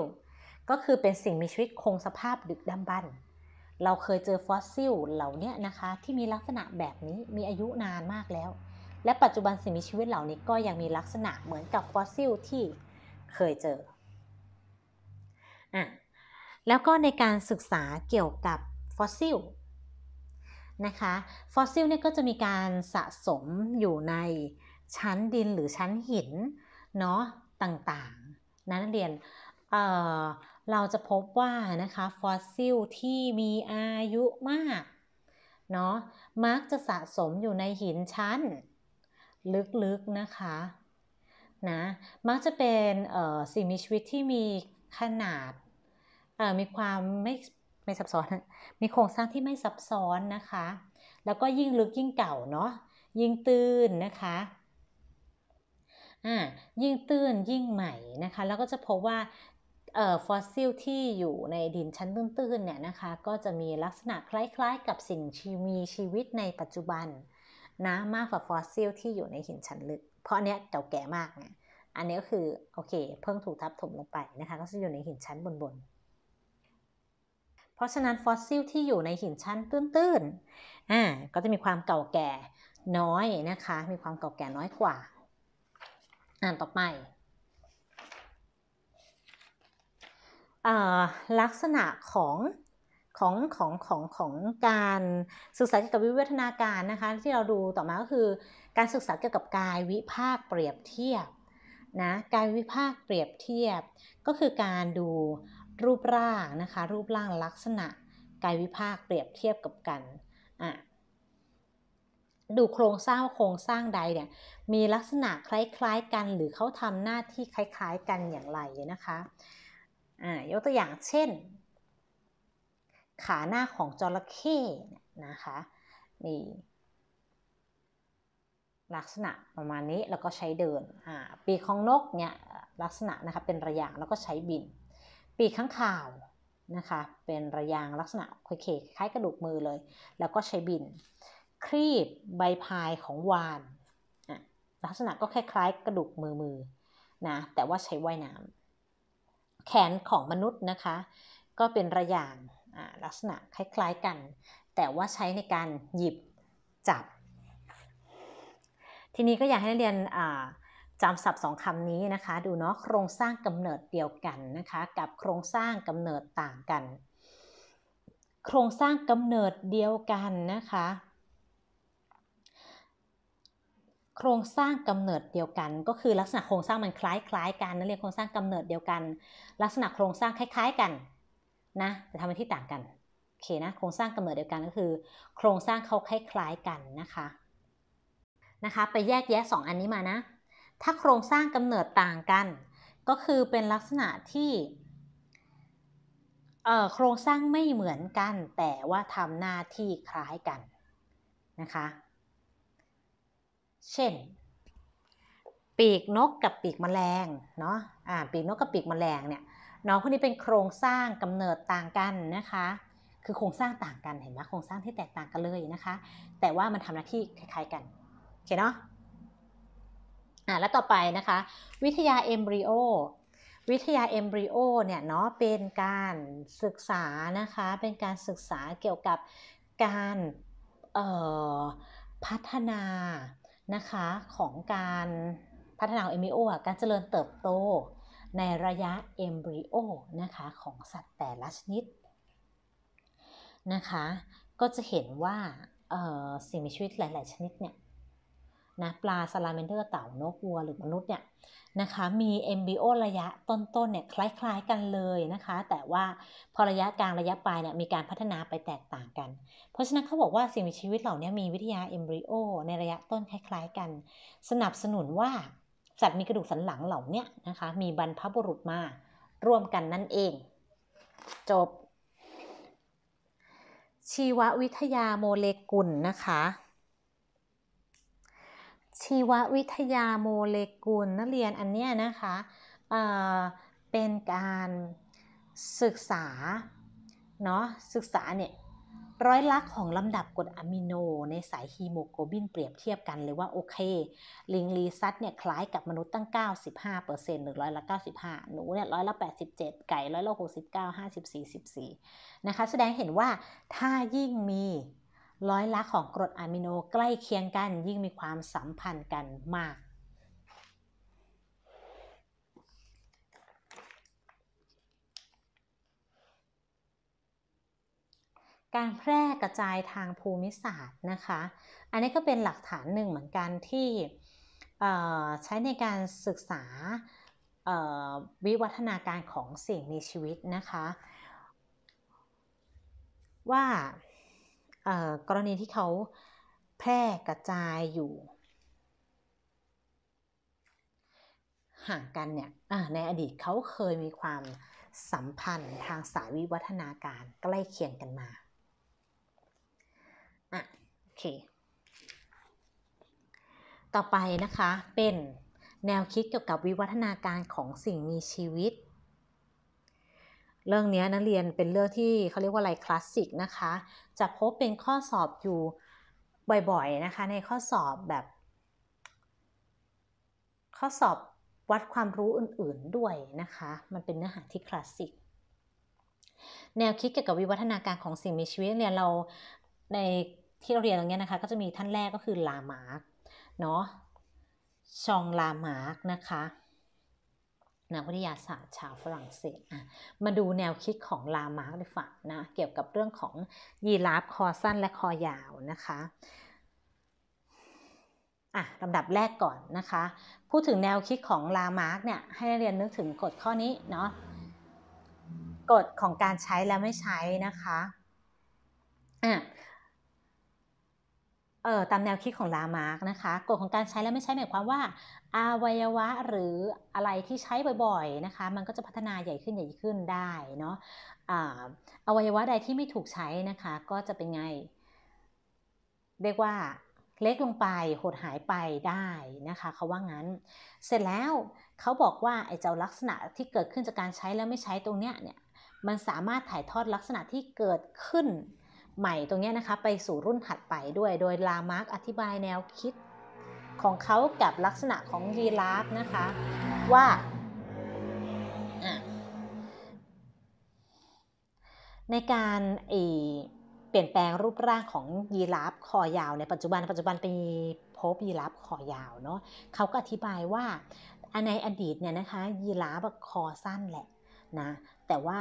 ก็คือเป็นสิ่งมีชีวิตคงสภาพดึกดำบรรพ์เราเคยเจอฟอสซิลเหล่านี้นะคะที่มีลักษณะแบบนี้มีอายุนานมากแล้วและปัจจุบันสิ่งมีชีวิตเหล่านี้ก็ยังมีลักษณะเหมือนกับฟอสซิลที่เคยเจออ่ะแล้วก็ในการศึกษาเกี่ยวกับฟอสซิลนะคะ ฟอสซิลเนี่ยก็จะมีการสะสมอยู่ในชั้นดินหรือชั้นหินเนาะต่างๆนะนักเรียนเเราจะพบว่านะคะฟอสซิลที่มีอายุมากเนาะมักจะสะสมอยู่ในหินชั้นลึกๆ นะคะ นะ มักจะเป็นสิ่งมีชีวิตที่มีขนาดมีความไม่ไม่ซับซ้อนมีโครงสร้างที่ไม่ซับซ้อนนะคะ แล้วก็ยิ่งลึกยิ่งเก่าเนาะ ยิ่งตื้นนะคะ อ่า ยิ่งตื้นยิ่งใหม่นะคะ แล้วก็จะพบว่าออฟอสซิลที่อยู่ในดินชั้นตื้นๆ เนี่ยนะคะ ก็จะมีลักษณะคล้ายๆ กับสิ่งชีมีชีวิตในปัจจุบันนะมากกว่าฟอสซิลที่อยู่ในหินชั้นลึก เพราะอันเนี้ยเก่าแก่มากไงอันนี้ก็คือโอเคเพิ่งถูกทับถมลงไปนะคะก็จะอยู่ในหินชั้นบนบน เพราะฉะนั้นฟอสซิลที่อยู่ในหินชั้นตื้น ๆ อ่าก็จะมีความเก่าแก่น้อยนะคะมีความเก่าแก่น้อยกว่า อ่านต่อไปลักษณะของของของของของการศึกษาเกี่ยวกับวิวัฒนาการนะคะที่เราดูต่อมาก็คือการศึกษาเกี่ยวกับกายวิภาคเปรียบเทียบนะกายวิภาคเปรียบเทียบก็คือการดูรูปร่างนะคะรูปร่างลักษณะกายวิภาคเปรียบเทียบกับกันอ่ะดูโครงสร้างโครงสร้างใดเนี่ยมีลักษณะคล้ายๆกันหรือเขาทำหน้าที่คล้ายๆ กันอย่างไรนะคะอ่ายกตัวอย่างเช่นขาหน้าของจระเข้นะคะนี่ลักษณะประมาณนี้แล้วก็ใช้เดินอ่าปีกของนกเนี่ยลักษณะนะคะเป็นระยางแล้วก็ใช้บิน ปีกข้างข่าวนะคะเป็นระยางลักษณะคเคคล้ายกระดูกมือเลย แล้วก็ใช้บินครีบใบพายของวานลักษณะก็คล้ายๆกระดูกมือมือนะแต่ว่าใช้ว่ายน้ำแขนของมนุษย์นะคะก็เป็นระยางลักษณะคล้ายๆกัน แต่ว่าใช้ในการหยิบจับ ทีนี้ก็อยากให้นักเรียนจำศัพท์สองคำนี้นะคะ ดูเนาะ โครงสร้างกำเนิดเดียวกันนะคะ กับโครงสร้างกำเนิดต่างกัน โครงสร้างกำเนิดเดียวกันนะคะ โครงสร้างกำเนิดเดียวกัน ก็คือลักษณะโครงสร้างมันคล้ายๆกัน นั่นเรียกโครงสร้างกำเนิดเดียวกัน ลักษณะโครงสร้างคล้าย ๆกันนะแต่ทำหน้าที่ต่างกัน โอเคนะโครงสร้างกำเนิดเดียวกันก็คือ โครงสร้างเขาคล้ายๆกันนะคะนะคะไปแยกแยะ 2 อันนี้มานะถ้าโครงสร้างกำเนิดต่างกัน ก็คือเป็นลักษณะที่โครงสร้างไม่เหมือนกัน แต่ว่าทำหน้าที่คล้ายกันนะคะเช่น ปีกนกกับปีกแมลงเนาะะปีกนกกับปีกแมลงเนี่ยน้องคนนี้เป็นโครงสร้างกำเนิดต่างกันนะคะ คือโครงสร้างต่างกันเห็นไหมโครงสร้างที่แตกต่างกันเลยนะคะ แต่ว่ามันทำหน้าที่คล้าย ๆ กันโอเคเนาะ อ่าแล้วต่อไปนะคะ วิทยาเอมบริโอวิทยาเอมบริโอเนี่ยเนาะเป็นการศึกษานะคะเป็นการศึกษาเกี่ยวกับการพัฒนานะคะของการพัฒนาเอมบริโอการเจริญเติบโตในระยะเอมบริโอนะคะ ของสัตว์แต่ละชนิด นะคะ ก็จะเห็นว่าสิ่งมีชีวิตหลายๆ ชนิดเนี่ยนะปลาซาลาเมนเดอร์เต่านกวัว หรือมนุษย์เนี่ย นะคะ มีเอมบริโอระยะต้น ๆ เนี่ยคล้าย ๆ กันเลยนะคะ แต่ว่าพอระยะกลางระยะปลายเนี่ยมีการพัฒนาไปแตกต่างกัน เพราะฉะนั้นเขาบอกว่าสิ่งมีชีวิตเหล่านี้มีวิทยาเอมบริโอในระยะต้นคล้าย ๆ กัน สนับสนุนว่าสัตว์มีกระดูกสันหลังเหล่านี้นะคะ มีบรรพบุรุษมาร่วมกันนั่นเอง จบ ชีววิทยาโมเลกุลนะคะ ชีววิทยาโมเลกุลนักเรียนอันเนี้ยนะคะเเป็นการศึกษา เนาะศึกษาเนี่ยร้อยละของลำดับกรดอะมิโนในสายฮีโมโกลบินเปรียบเทียบกันเลยว่า โอเค ลิงลีซัตเนี่ย คล้ายกับมนุษย์ตั้ง 95%หรือร้อยละ95 หนูเนี่ยร้อยละ87 ไก่ร้อยละ69 54 14นะคะ แสดงเห็นว่าถ้ายิ่งมีร้อยละของกรดอะมิโนใกล้เคียงกัน ยิ่งมีความสัมพันธ์กันมากการแพร่กระจายทางภูมิศาสตร์นะคะ อันนี้ก็เป็นหลักฐานหนึ่งเหมือนกันที่ใช้ในการศึกษาวิวัฒนาการของสิ่งมีชีวิตนะคะ ว่ากรณีที่เขาแพร่กระจายอยู่ ห่างกันเนี่ย ในอดีตเขาเคยมีความสัมพันธ์ทางสายวิวัฒนาการใกล้เคียงกันมา่ะโอเค ต่อไปนะคะเป็นแนวคิดเกี่ยวกับวิวัฒนาการของสิ่งมีชีวิต เรื่องนี้นักเรียนเป็นเรื่องที่เขาเรียกว่าอะไรคลาสสิกนะคะ จะพบเป็นข้อสอบอยู่บ่อยๆนะคะในข้อสอบแบบ ข้อสอบวัดความรู้อื่นๆด้วยนะคะมันเป็นเนื้อหาที่คลาสสิก แนวคิดเกี่ยวกับวิวัฒนาการของสิ่งมีชีวิตเรียนเราในที่เราเรียนตรงนี้นะคะ ก็จะมีท่านแรกก็คือลามาร์กเนาะชองลามาร์กนะคะนักวิทยาศาสตร์ชาวฝรั่งเศสมาดูแนวคิดของลามาร์กดีกว่านะเกี่ยวกับเรื่องของยีราฟคอสั้นและคอยาวนะคะ อ่ะลำดับแรกก่อนนะคะ พูดถึงแนวคิดของลามาร์กเนี่ยให้เรียนนึกถึงกฎข้อนี้เนาะกฎของการใช้และไม่ใช้นะคะอ่ะเอ่อตามแนวคิดของลามาร์กนะคะกฎของการใช้และไม่ใช้หมายความว่าอวัยวะหรืออะไรที่ใช้บ่อยๆนะคะมันก็จะพัฒนาใหญ่ขึ้นใหญ่ขึ้นได้เนาะอวัยวะใดที่ไม่ถูกใช้นะคะก็จะเป็นไง เรียกว่าเล็กลงไปหดหายไปได้นะคะเขาว่างั้นเสร็จแล้วเขาบอกว่าไอ้เจ้าลักษณะที่เกิดขึ้นจากการใช้แล้วไม่ใช้ตรงเนี้ยเนี่ยมันสามารถถ่ายทอดลักษณะที่เกิดขึ้นใหม่ตรงนี้นะคะ ไปสู่รุ่นถัดไปด้วยโดย ลามาร์กอธิบายแนวคิดของเขากับลักษณะของยีราฟนะคะ ว่า ในการเปลี่ยนแปลงรูปร่างของยีราฟคอยาวในปัจจุบันปัจจุบันเป็นพบยีราฟคอยาวเนาะเขาก็อธิบายว่าในอดีตเนี่ยนะคะยีราฟคอสั้นแหละนะแต่ว่า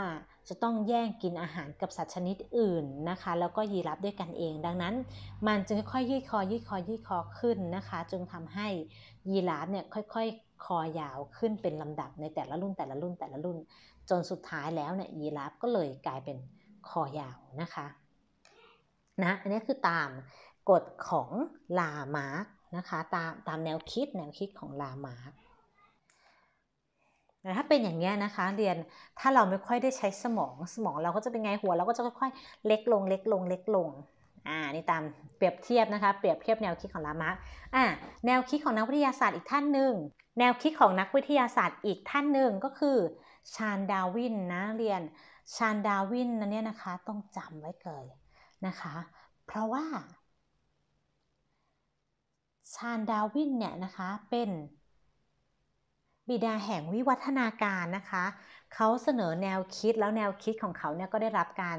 จะต้องแย่งกินอาหารกับสัตว์ชนิดอื่นนะคะแล้วก็ยีรับด้วยกันเองดังนั้น มันจึงค่อยๆยืดคอ ยืดคอยืดคอขึ้นนะคะ จึงทำให้ยีรับเนี่ยค่อยๆคอยาวขึ้นเป็นลำดับในแต่ละรุ่นแต่ละรุ่นแต่ละรุ่นจนสุดท้ายแล้วเนี่ยยีรับก็เลยกลายเป็นคอยาวนะคะนะอันนี้คือตามกฎของลามาร์กนะคะตามตามแนวคิดแนวคิดของลามาร์กแต่ถ้าเป็นอย่างเงี้ยนะคะเรียนถ้าเราไม่ค่อยได้ใช้สมองสมองเราก็จะเป็นไงหัวเราก็จะค่อย ๆเล็กลงเล็กลงเล็กลงอ่านี่ตามเปรียบเทียบนะคะเปรียบเทียบแนวคิดของลามาร์กอ่าแนวคิดของนักวิทยาศาสตร์อีกท่านหนึ่งแนวคิดของนักวิทยาศาสตร์อีกท่านหนึ่งก็คือ ชานดาวินนะเรียนชานดาวินนนเนี่ยนะคะต้องจำไว้เกยนะคะ เพราะว่า ชานดาวินเนี่ยนะคะเป็นบิดาแห่งวิวัฒนาการนะคะ เขาเสนอแนวคิดแล้วแนวคิดของเขาเนี่ยก็ได้รับการ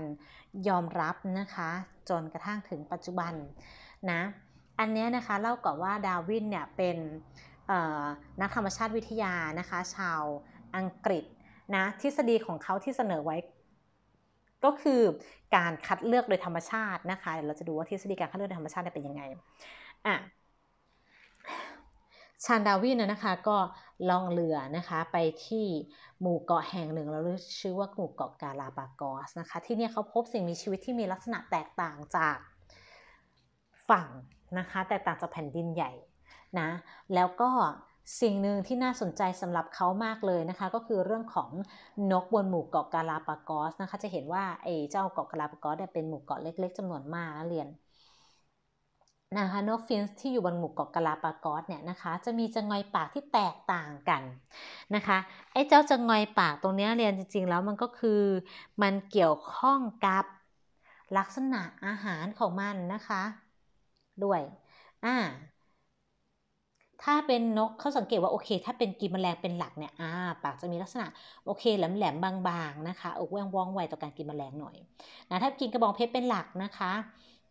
ยอมรับนะคะจนกระทั่งถึงปัจจุบันนะ อันนี้นะคะเล่าก่อนว่าดาวินเนี่ยเป็นนักธรรมชาติวิทยานะคะชาวอังกฤษนะทฤษฎีของเขาที่เสนอไว้ ก็คือการคัดเลือกโดยธรรมชาตินะคะเราจะดูว่าทฤษฎีการคัดเลือกโดยธรรมชาติเป็นยังไงอ่ะชานดาวินนะคะก็ล่องเรือนะคะไปที่หมู่เกาะแห่งหนึ่งเราเรียกชื่อว่าหมู่เกาะกาลาปากอสนะคะที่นี่เขาพบสิ่งมีชีวิตที่มีลักษณะแตกต่างจากฝั่งนะคะแตกต่างจากแผ่นดินใหญ่นะแล้วก็สิ่งหนึ่งที่น่าสนใจสำหรับเขามากเลยนะคะก็คือเรื่องของนกบนหมู่เกาะกาลาปากอสนะคะจะเห็นว่าไอ้เจ้าเกาะกาลาปากอสเป็นหมู่เกาะเล็ก ๆจำนวนมากเรียนนะคะนกฟินส์ที่อยู่บนหมู่เกาะกาลาปากอสเนี่ยนะคะจะมีจงอยปากที่แตกต่างกันนะคะไอ้เจ้าจงอยปากตรงนี้เรียนจริง ๆ แล้วมันก็คือมันเกี่ยวข้องกับลักษณะอาหารของมันนะคะ ด้วยอ่าถ้าเป็นนกเขาสังเกตว่าโอเค ถ้าเป็นกินแมลงเป็นหลักเนี่ยอ่าปากจะมีลักษณะโอเคแหลมๆบางๆนะคะอกแวงว่องไวต่อการกินแมลงหน่อยนะถ้ากินกระบองเพชรเป็นหลักนะคะ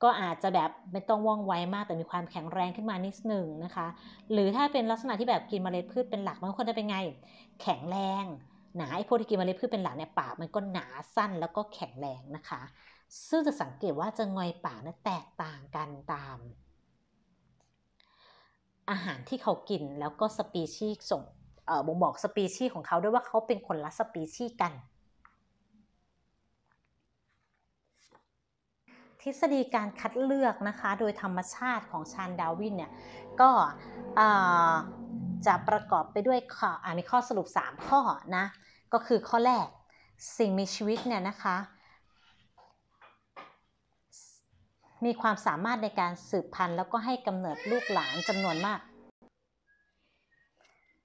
ก็อาจจะแบบไม่ต้องว่องไวมากแต่มีความแข็งแรงขึ้นมานิดหนึ่งนะคะ หรือถ้าเป็นลักษณะที่แบบกินเมล็ดพืชเป็นหลักบางคนจะเป็นไง แข็งแรง หนาไอ้พวกที่กินเมล็ดพืชเป็นหลักเนี่ยปากมันก็หนาสั้น แล้วก็แข็งแรงนะคะ ซึ่งจะสังเกตว่าจะงอยปากนั้นแตกต่างกันตาม อาหารที่เขากินแล้วก็สปีชีส่งบ่งบอกสปีชีของเขาด้วยว่าเขาเป็นคนละสปีชีกันทฤษฎีการคัดเลือกนะคะ โดยธรรมชาติของชานดาวินเนี่ยก็จะประกอบไปด้วยข้ออมีข้อสรุป 3 ข้อนะ ก็คือข้อแรกสิ่งมีชีวิตเนี่ยนะคะมีความสามารถในการสืบพันธุ์แล้วก็ให้กำเนิดลูกหลานจำนวนมาก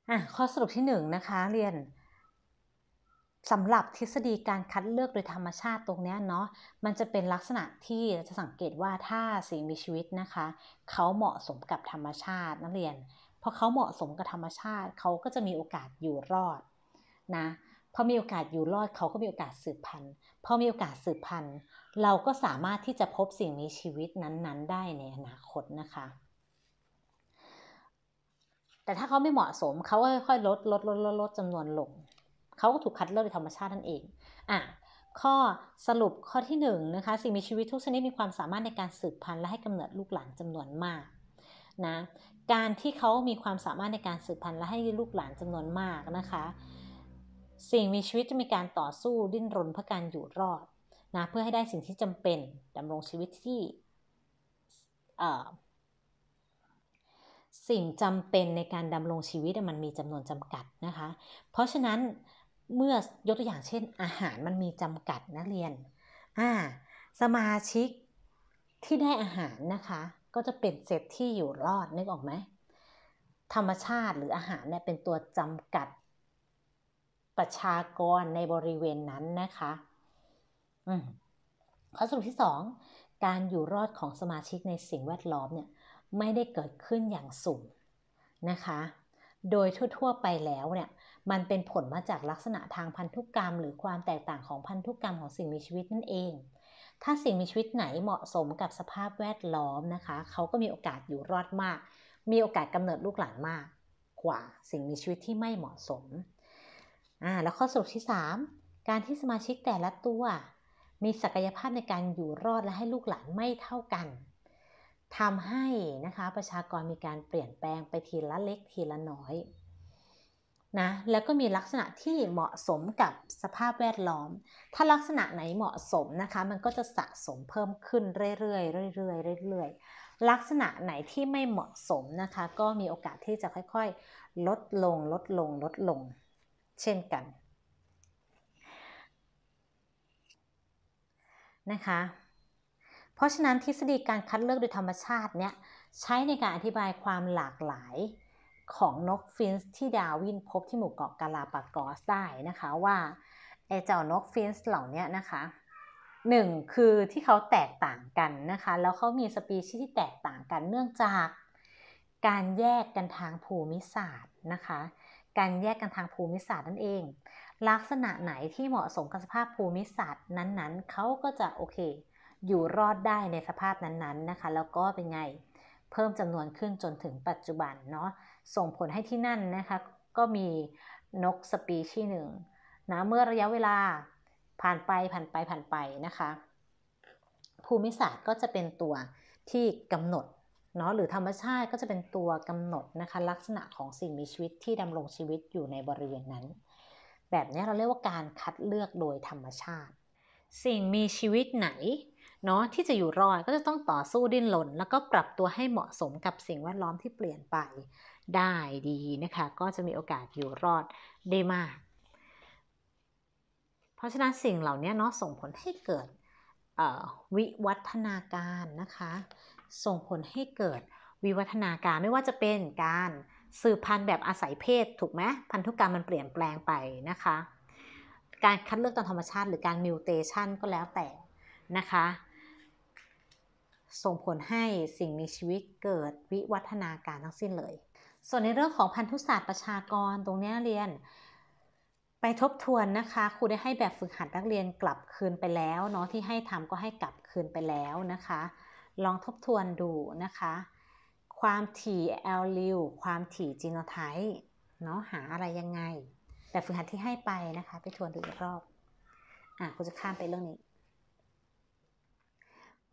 อ่ะข้อสรุปที่1นนะคะเรียนสำหรับทฤษฎีการคัดเลือกโดยธรรมชาติตรงนี้เนาะมันจะเป็นลักษณะที่จะสังเกตว่าถ้าสิ่งมีชีวิตนะคะเขาเหมาะสมกับธรรมชาตินักเรียนพอเขาเหมาะสมกับธรรมชาติเขาก็จะมีโอกาสอยู่รอดนะพอมีโอกาสอยู่รอดเขาก็มีโอกาสสืบพันธุ์พอมีโอกาสสืบพันธุ์ เราก็สามารถที่จะพบสิ่งมีชีวิตนั้นๆ ได้ในอนาคตนะคะ แต่ถ้าเขาไม่เหมาะสมเขาก็ค่อยๆลดลดลดลดลดจำนวนลงเขาก็ถูกคัดเลือกโดยธรรมชาตินั่นเอง อ่ะ ข้อสรุปข้อที่1นนะคะ สิ่งมีชีวิตทุกชนิดมีความสามารถในการสืบพันธุ์และให้กำเนิดลูกหลานจำนวนมากนะ การที่เขามีความสามารถในการสืบพันธุ์และให้ลูกหลานจำนวนมากนะคะ สิ่งมีชีวิตจะมีการต่อสู้ดิ้นรนเพื่อการอยู่รอดนะเพื่อให้ได้สิ่งที่จำเป็นดำรงชีวิตที่สิ่งจำเป็นในการดำรงชีวิตมันมีจำนวนจำกัดนะคะ เพราะฉะนั้นเมื่อยกตัวอย่างเช่น อาหารมันมีจำกัดนะเรียน อ่า สมาชิกที่ได้อาหารนะคะ ก็จะเป็นเซตที่อยู่รอดนึกออกไหมธรรมชาติหรืออาหารเนี่ยเป็นตัวจำกัดประชากรในบริเวณนั้นนะคะข้อสรุปที่สองการอยู่รอดของสมาชิกในสิ่งแวดล้อมเนี่ยไม่ได้เกิดขึ้นอย่างสุ่มนะคะ โดยทั่ว ๆไปแล้วเนี่ยมันเป็นผลมาจากลักษณะทางพันธุกรรม หรือความแตกต่างของพันธุกรรมของสิ่งมีชีวิตนั่นเอง ถ้าสิ่งมีชีวิตไหนเหมาะสมกับสภาพแวดล้อมนะคะเขาก็มีโอกาสอยู่รอดมาก มีโอกาสกำเนิดลูกหลานมากกว่าสิ่งมีชีวิตที่ไม่เหมาะสม อ่าแล้วข้อสรุปที่ 3 การที่สมาชิกแต่ละตัว มีศักยภาพในการอยู่รอดและให้ลูกหลานไม่เท่ากันทำให้นะคะประชากรมีการเปลี่ยนแปลงไปทีละเล็ก ทีละน้อยนะแล้วก็มีลักษณะที่เหมาะสมกับสภาพแวดล้อม ถ้าลักษณะไหนเหมาะสมนะคะ มันก็จะสะสมเพิ่มขึ้นเรื่อยๆเรื่อยๆเรื่อยๆ ลักษณะไหนที่ไม่เหมาะสมนะคะ ก็มีโอกาสที่จะค่อยๆลดลงลดลงลดลงเช่นกันนะคะ เพราะฉะนั้นทฤษฎีการคัดเลือกโดยธรรมชาติเนี่ยใช้ในการอธิบายความหลากหลายของนกฟินส์ที่ดาวินพบที่หมู่เกาะกาลาปากอสได้นะคะว่าไอเจ้านกฟินส์เหล่านี้นะคะหนึ่งคือที่เขาแตกต่างกันนะคะแล้วเขามีสปีชีส์ที่แตกต่างกันเนื่องจาก การแยกกันทางภูมิศาสตร์นะคะ การแยกกันทางภูมิศาสตร์นั่นเอง ลักษณะไหนที่เหมาะสมกับสภาพภูมิศาสตร์ นั้นๆเขาก็จะโอเค อยู่รอดได้ในสภาพนั้นๆนะคะแล้วก็เป็นไงเพิ่มจำนวนขึ้นจนถึงปัจจุบันเนาะส่งผลให้ที่นั่นนะคะก็มีนกสปีชีหนึ่งนะเมื่อระยะเวลาผ่านไปผ่านไปผ่านไปนะคะ ภูมิศาสตร์ก็จะเป็นตัวที่กำหนดเนาะหรือธรรมชาติก็จะเป็นตัวกำหนดนะคะลักษณะของสิ่งมีชีวิตที่ดำรงชีวิตอยู่ในบริเวณนั้น แบบนี้เราเรียกว่าการคัดเลือกโดยธรรมชาติ สิ่งมีชีวิตไหนเนาะที่จะอยู่รอดก็จะต้องต่อสู้ดิ้นรนแล้วก็ปรับตัวให้เหมาะสมกับสิ่งแวดล้อมที่เปลี่ยนไปได้ดีนะคะก็จะมีโอกาสอยู่รอดได้มาก เพราะฉะนั้นสิ่งเหล่านี้เนาะส่งผลให้เกิดวิวัฒนาการนะคะส่งผลให้เกิดวิวัฒนาการไม่ว่าจะเป็นการสืบพันธุ์แบบอาศัยเพศถูกไหมพันธุกรรมมันเปลี่ยนแปลงไปนะคะการคัดเลือกตามธรรมชาติหรือการมิวเทชันก็แล้วแต่นะคะส่งผลให้สิ่งมีชีวิตเกิดวิวัฒนาการทั้งสิ้นเลยส่วนในเรื่องของพันธุศาสตร์ประชากรตรงนี้เรียน ไปทบทวนนะคะ ครูได้ให้แบบฝึกหัดนักเรียนกลับคืนไปแล้วเนาะที่ให้ทำก็ให้กลับคืนไปแล้วนะคะ ลองทบทวนดูนะคะ ความถี่แอลลิวความถี่จีโนไทป์เนาะหาอะไรยังไง แบบฝึกหัดที่ให้ไปนะคะ ไปทวนดูอีกรอบ อ่ะ ครูจะข้ามไปเรื่องนี้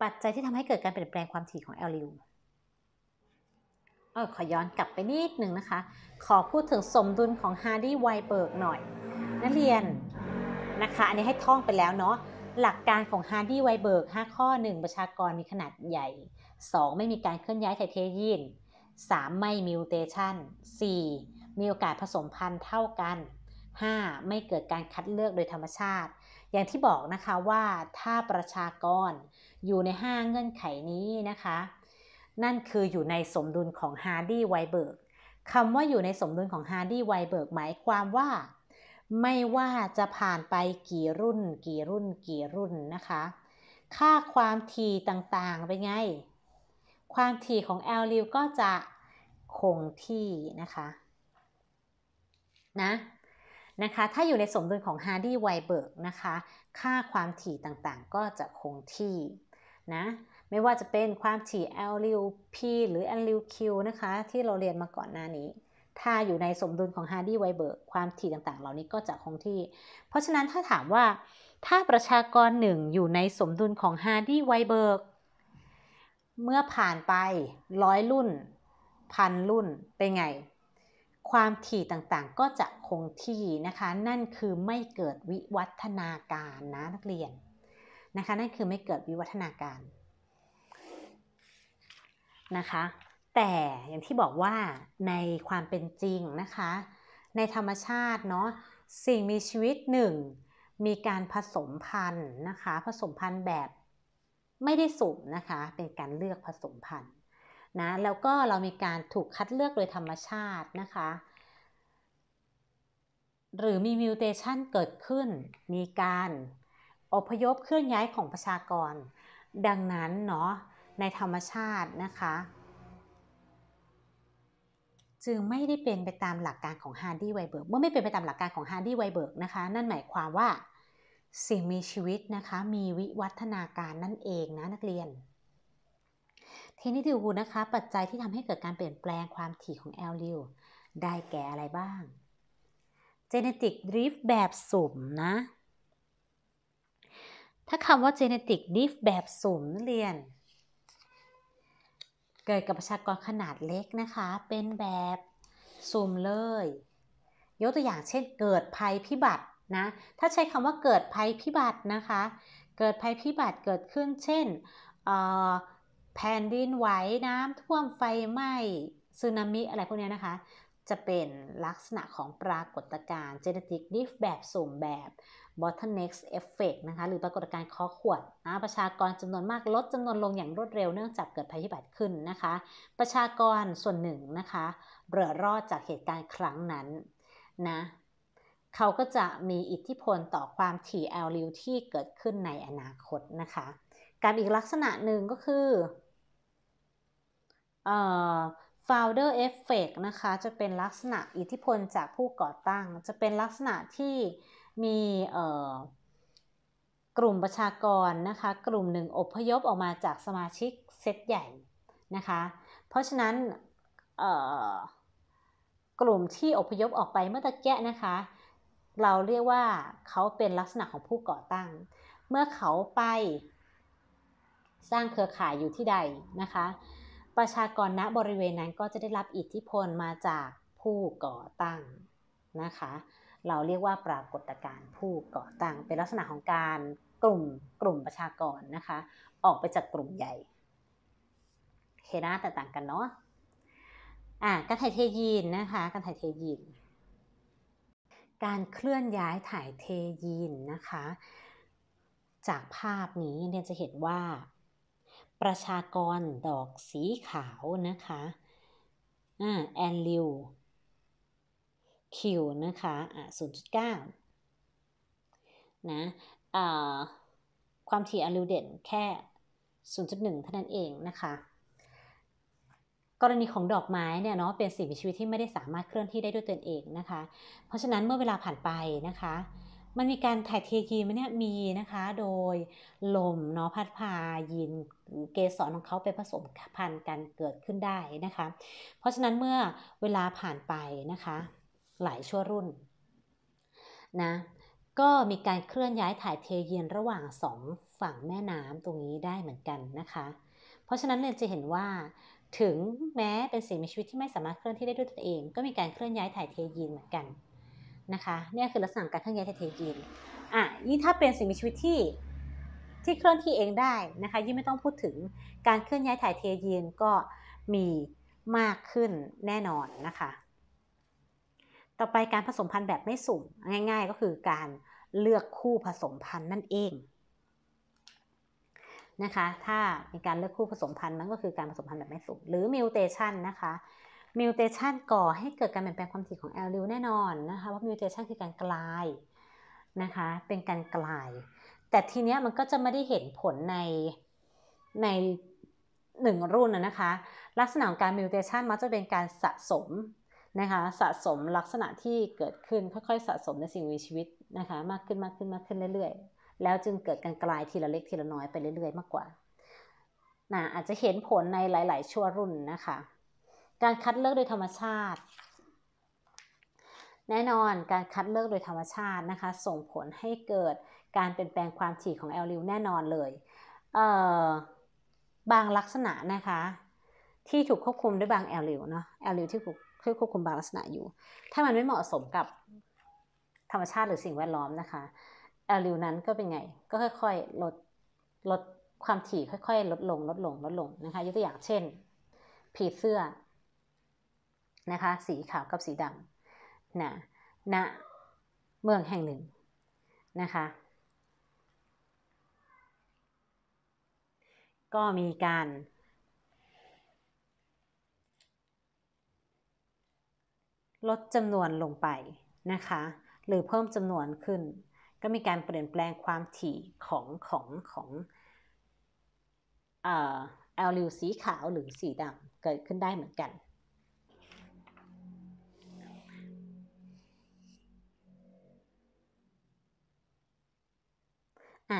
ปัจจัยที่ทำให้เกิดการเปลี่ยนแปลงความถี่ของแอลลิวออขอย้อนกลับไปนิดหนึ่งนะคะ ขอพูดถึงสมดุลของฮาร์ดีไวเบิร์กหน่อย นักเรียนนะคะ อันนี้ให้ท่องไปแล้วเนาะ หลักการของฮาร์ดีไวเบิร์ก5ข้อ 1 ประชากรมีขนาดใหญ่ 2 ไม่มีการเคลื่อนย้ายไทเทยีน3ไม่มิวเทชัน4มีโอกาสผสมพันธุ์เท่ากัน 5. ไม่เกิดการคัดเลือกโดยธรรมชาติ อย่างที่บอกนะคะว่าถ้าประชากรอยู่ใน 5 เงื่อนไขนี้นะคะนั่นคืออยู่ในสมดุลของฮาร์ดีไวเบิร์กคำว่าอยู่ในสมดุลของฮาร์ดีไวเบิร์กหมายความว่า ไม่ว่าจะผ่านไปกี่รุ่น กี่รุ่นกี่รุ่นนะคะ ค่าความถี่ต่างๆไปไง ความถี่ของแอลลิวก็จะคงที่นะคะนะนะคะถ้าอยู่ในสมดุลของฮาร์ดีไวเบิร์กนะคะค่าความถี่ต่างๆก็จะคงที่นะไม่ว่าจะเป็นความถี่ LUP หรือ LUQ นะคะ ที่เราเรียนมาก่อนหน้านี้ ถ้าอยู่ในสมดุลของ Hardy w e i b e r ความถี่ต่างๆ เหล่านี้ก็จะคงที่ เพราะฉะนั้นถ้าถามว่าถ้าประชากรหนึ่งอยู่ในสมดุลของ Hardy w e i b e r เมื่อผ่านไปร้อยรุ่นพัน รุ่นเป็นไง ความถี่ต่างๆ ก็จะคงที่ นะคะ นั่นคือไม่เกิดวิวัฒนาการนะนักเรียนนะคะ นั่นคือไม่เกิดวิวัฒนาการนะคะ แต่อย่างที่บอกว่าในความเป็นจริงนะคะ ในธรรมชาติเนาะ สิ่งมีชีวิตหนึ่ง มีการผสมพันธุ์นะคะ ผสมพันธุ์แบบไม่ได้สุ่มนะคะ เป็นการเลือกผสมพันธุ์นะ แล้วก็เรามีการถูกคัดเลือกโดยธรรมชาตินะคะ หรือมีมิวเทชันเกิดขึ้น มีการอพยพเคลื่อนย้ายของประชากร ดังนั้นเนาะในธรรมชาตินะคะ จึงไม่ได้เป็นไปตามหลักการของฮาร์ดีไวเบิร์กเมื่อไม่เป็นไปตามหลักการของฮาร์ดีไวเบิร์กนะคะนั่นหมายความว่า สิ่งมีชีวิตนะคะมีวิวัฒนาการนั่นเองนะนักเรียน ทีนี้ดูนะคะ ปัจจัยที่ทำให้เกิดการเปลี่ยนแปลงความถี่ของแอลลิวได้แก่อะไรบ้างเจน e t i c d r ิฟแบบสุ่มนะถ้าคำว่าเจน e t i c d r ิฟแบบสุ่มนักเรียนเกิดกับประชากรขนาดเล็กนะคะ เป็นแบบซูมเลย ยกตัวอย่างเช่น เกิดภัยพิบัตินะ ถ้าใช้คำว่าเกิดภัยพิบัตินะคะ เกิดภัยพิบัติเกิดขึ้นเช่นแผ่นดินไหวน้ำท่วมไฟไหม้สึนามิอะไรพวกนี้นะคะ จะเป็นลักษณะของปรากฏการณ์ genetic d i f แบบสุ่มแบบ bottleneck effect นะคะ หรือปรากฏการณ์คอขวดนะประชากรจำนวนมากลดจำนวนลงอย่างรวดเร็วเนื่องจากเกิดภัยพิบัติขึ้นนะคะ ประชากรส่วนหนึ่งนะคะเหลือรอดจากเหตุการณ์ครั้งนั้นนะ เขาก็จะมีอิทธิพลต่อความถี่แอลลิวที่เกิดขึ้นในอนาคตนะคะ การอีกลักษณะหนึ่งก็คือเอ่อ founder effect นะคะ จะเป็นลักษณะอิทธิพลจากผู้ก่อตั้ง จะเป็นลักษณะที่มีกลุ่มประชากรนะคะ กลุ่มหนึ่งอพยพออกมาจากสมาชิกเซตใหญ่นะคะเพราะฉะนั้นกลุ่มที่อพยพออกไปเมื่อตะแกะนะคะ เราเรียกว่าเขาเป็นลักษณะของผู้ก่อตั้ง เมื่อเขาไปสร้างเครือข่ายอยู่ที่ใดนะคะ ประชากรณบริเวณนั้นก็จะได้รับอิทธิพลมาจากผู้ก่อตั้งนะคะเราเรียกว่าปรากฏการณ์ผู้ก่อตั้งเป็นลักษณะของการกลุ่มกลุ่มประชากรนะคะ ออกไปจากกลุ่มใหญ่เคนะแต่ต่างกันเนาะ อ่ะการถ่ายเทยีนนะคะการถ่ายเทยีน การเคลื่อนย้ายถ่ายเทยีนนะคะ จากภาพนี้ เนี่ยจะเห็นว่า ประชากรดอกสีขาวนะคะอ่าแอนลิว Q นะคะอ่ะ0.9นะอ่าความถี่อลูเดนแค่ 0.1เท่านั้นเองนะคะ กรณีของดอกไม้เนี่ยเนาะ เป็นสิ่งมีชีวิตที่ไม่ได้สามารถเคลื่อนที่ได้ด้วยตนเองนะคะ เพราะฉะนั้นเมื่อเวลาผ่านไปนะคะ มันมีการถ่ายเทยีมนเนี่ยมีนะคะ โดยลมเนาะ พัดพายีนเกสรของเขาไปผสมพันธุ์กันเกิดขึ้นได้นะคะ เพราะฉะนั้นเมื่อเวลาผ่านไปนะคะหลายชั่วรุ่นนะ ก็มีการเคลื่อนย้ายถ่ายเทเย็นระหว่างสองฝั่งแม่น้ำตรงนี้ได้เหมือนกันนะคะ เพราะฉะนั้นเนี่ยจะเห็นว่า ถึงแม้เป็นสิ่งมีชีวิตที่ไม่สามารถเคลื่อนที่ได้ด้วยตัวเองก็มีการเคลื่อนย้ายถ่ายเทยีนเหมือนกันนะคะนี่คือลักษณะการเคลื่อนย้ายถ่ายเทยีนอ่ะนี่ถ้าเป็นสิ่งมีชีวิตที่ที่เคลื่อนที่เองได้นะคะยิ่งไม่ต้องพูดถึงการเคลื่อนย้ายถ่ายเทยีนก็มีมากขึ้นแน่นอนนะคะต่อไปการผสมพันธุ์แบบไม่สุ่มง่ายๆก็คือการเลือกคู่ผสมพันธุ์นั่นเองนะคะถ้ามีการเลือกคู่ผสมพันธุ์มันก็คือการผสมพันธุ์แบบไม่สุ่มหรือมิวเทชันนะคะมิวเทชันก่อให้เกิดการเปลี่ยนแปลงความถี่ของแอลลิวแน่นอนนะคะเพราะมิวเทชันคือการกลายนะคะเป็นการกลาย แต่ทีเนี้ยมันก็จะไม่ได้เห็นผลในในหนึ่งรุ่นนะคะลักษณะของการมิวเทชันมักจะเป็นการสะสมนะคะสะสมลักษณะที่เกิดขึ้นค่อยๆสะสมในสิ่งมีชีวิตนะคะมากขึ้นมากขึ้นมากขึ้นเรื่อยๆ แล้วจึงเกิดการกลายทีละเล็กทีละน้อยไปเรื่อย ๆ มากกว่านะอาจจะเห็นผลในหลาย ๆ ชั่วรุ่นนะคะการคัดเลือกโดยธรรมชาติ แน่นอนการคัดเลือกโดยธรรมชาตินะคะส่งผลให้เกิดการเปลี่ยนแปลงความถี่ของแอลลิวแน่นอนเลยเบางลักษณะนะคะ ที่ถูกควบคุมด้วยบางแอลลิวเนาะแอลลิวที่ถูกเพื่อควบคุมบางลักษณะอยู่ ถ้ามันไม่เหมาะสมกับ ธรรมชาติหรือสิ่งแวดล้อมนะคะแอลิวนั้นก็เป็นไง ก็ค่อยๆลดลด ความถี่ค่อยๆ ลดลง ลดลง ลดลงนะคะยกตัวอย่างเช่น ผีเสื้อ นะคะ สีขาวกับสีดำนะณนะเมืองแห่งหนึ่ง นะคะ ก็มีการลดจำนวนลงไปนะคะ หรือเพิ่มจำนวนขึ้น ก็มีการเปลี่ยนแปลงความถี่ของของของแอลลิวสีขาวหรือสีดำเกิดขึ้นได้เหมือนกัน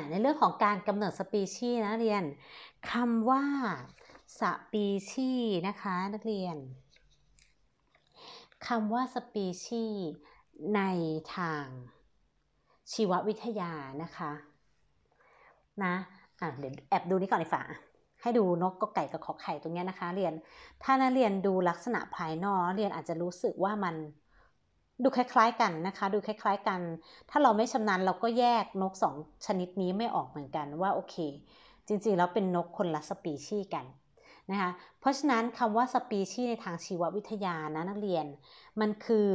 ในเรื่องของการกำเนิดสปีชีนะเรียนคำว่าสปีชีนะคะนักเรียนคำว่าสปีชีในทางชีววิทยานะคะนะอ่ะเดี๋ยวแอบดูนี้ก่อนในฝาให้ดูนกก็ไก่กับขอไข่ตรงนี้นะคะ เรียนถ้านักเรียนดูลักษณะภายนอกเรียนอาจจะรู้สึกว่ามันดูคล้ายๆกันนะคะ ดูคล้าย ๆกัน ถ้าเราไม่ชำนาญเราก็แยกนก 2 ชนิดนี้ไม่ออกเหมือนกันว่าโอเค จริงๆแล้วเป็นนกคนละสปีชีส์กันนะคะเพราะฉะนั้นคำว่าสปีชีในทางชีววิทยานะนักเรียน มันคือ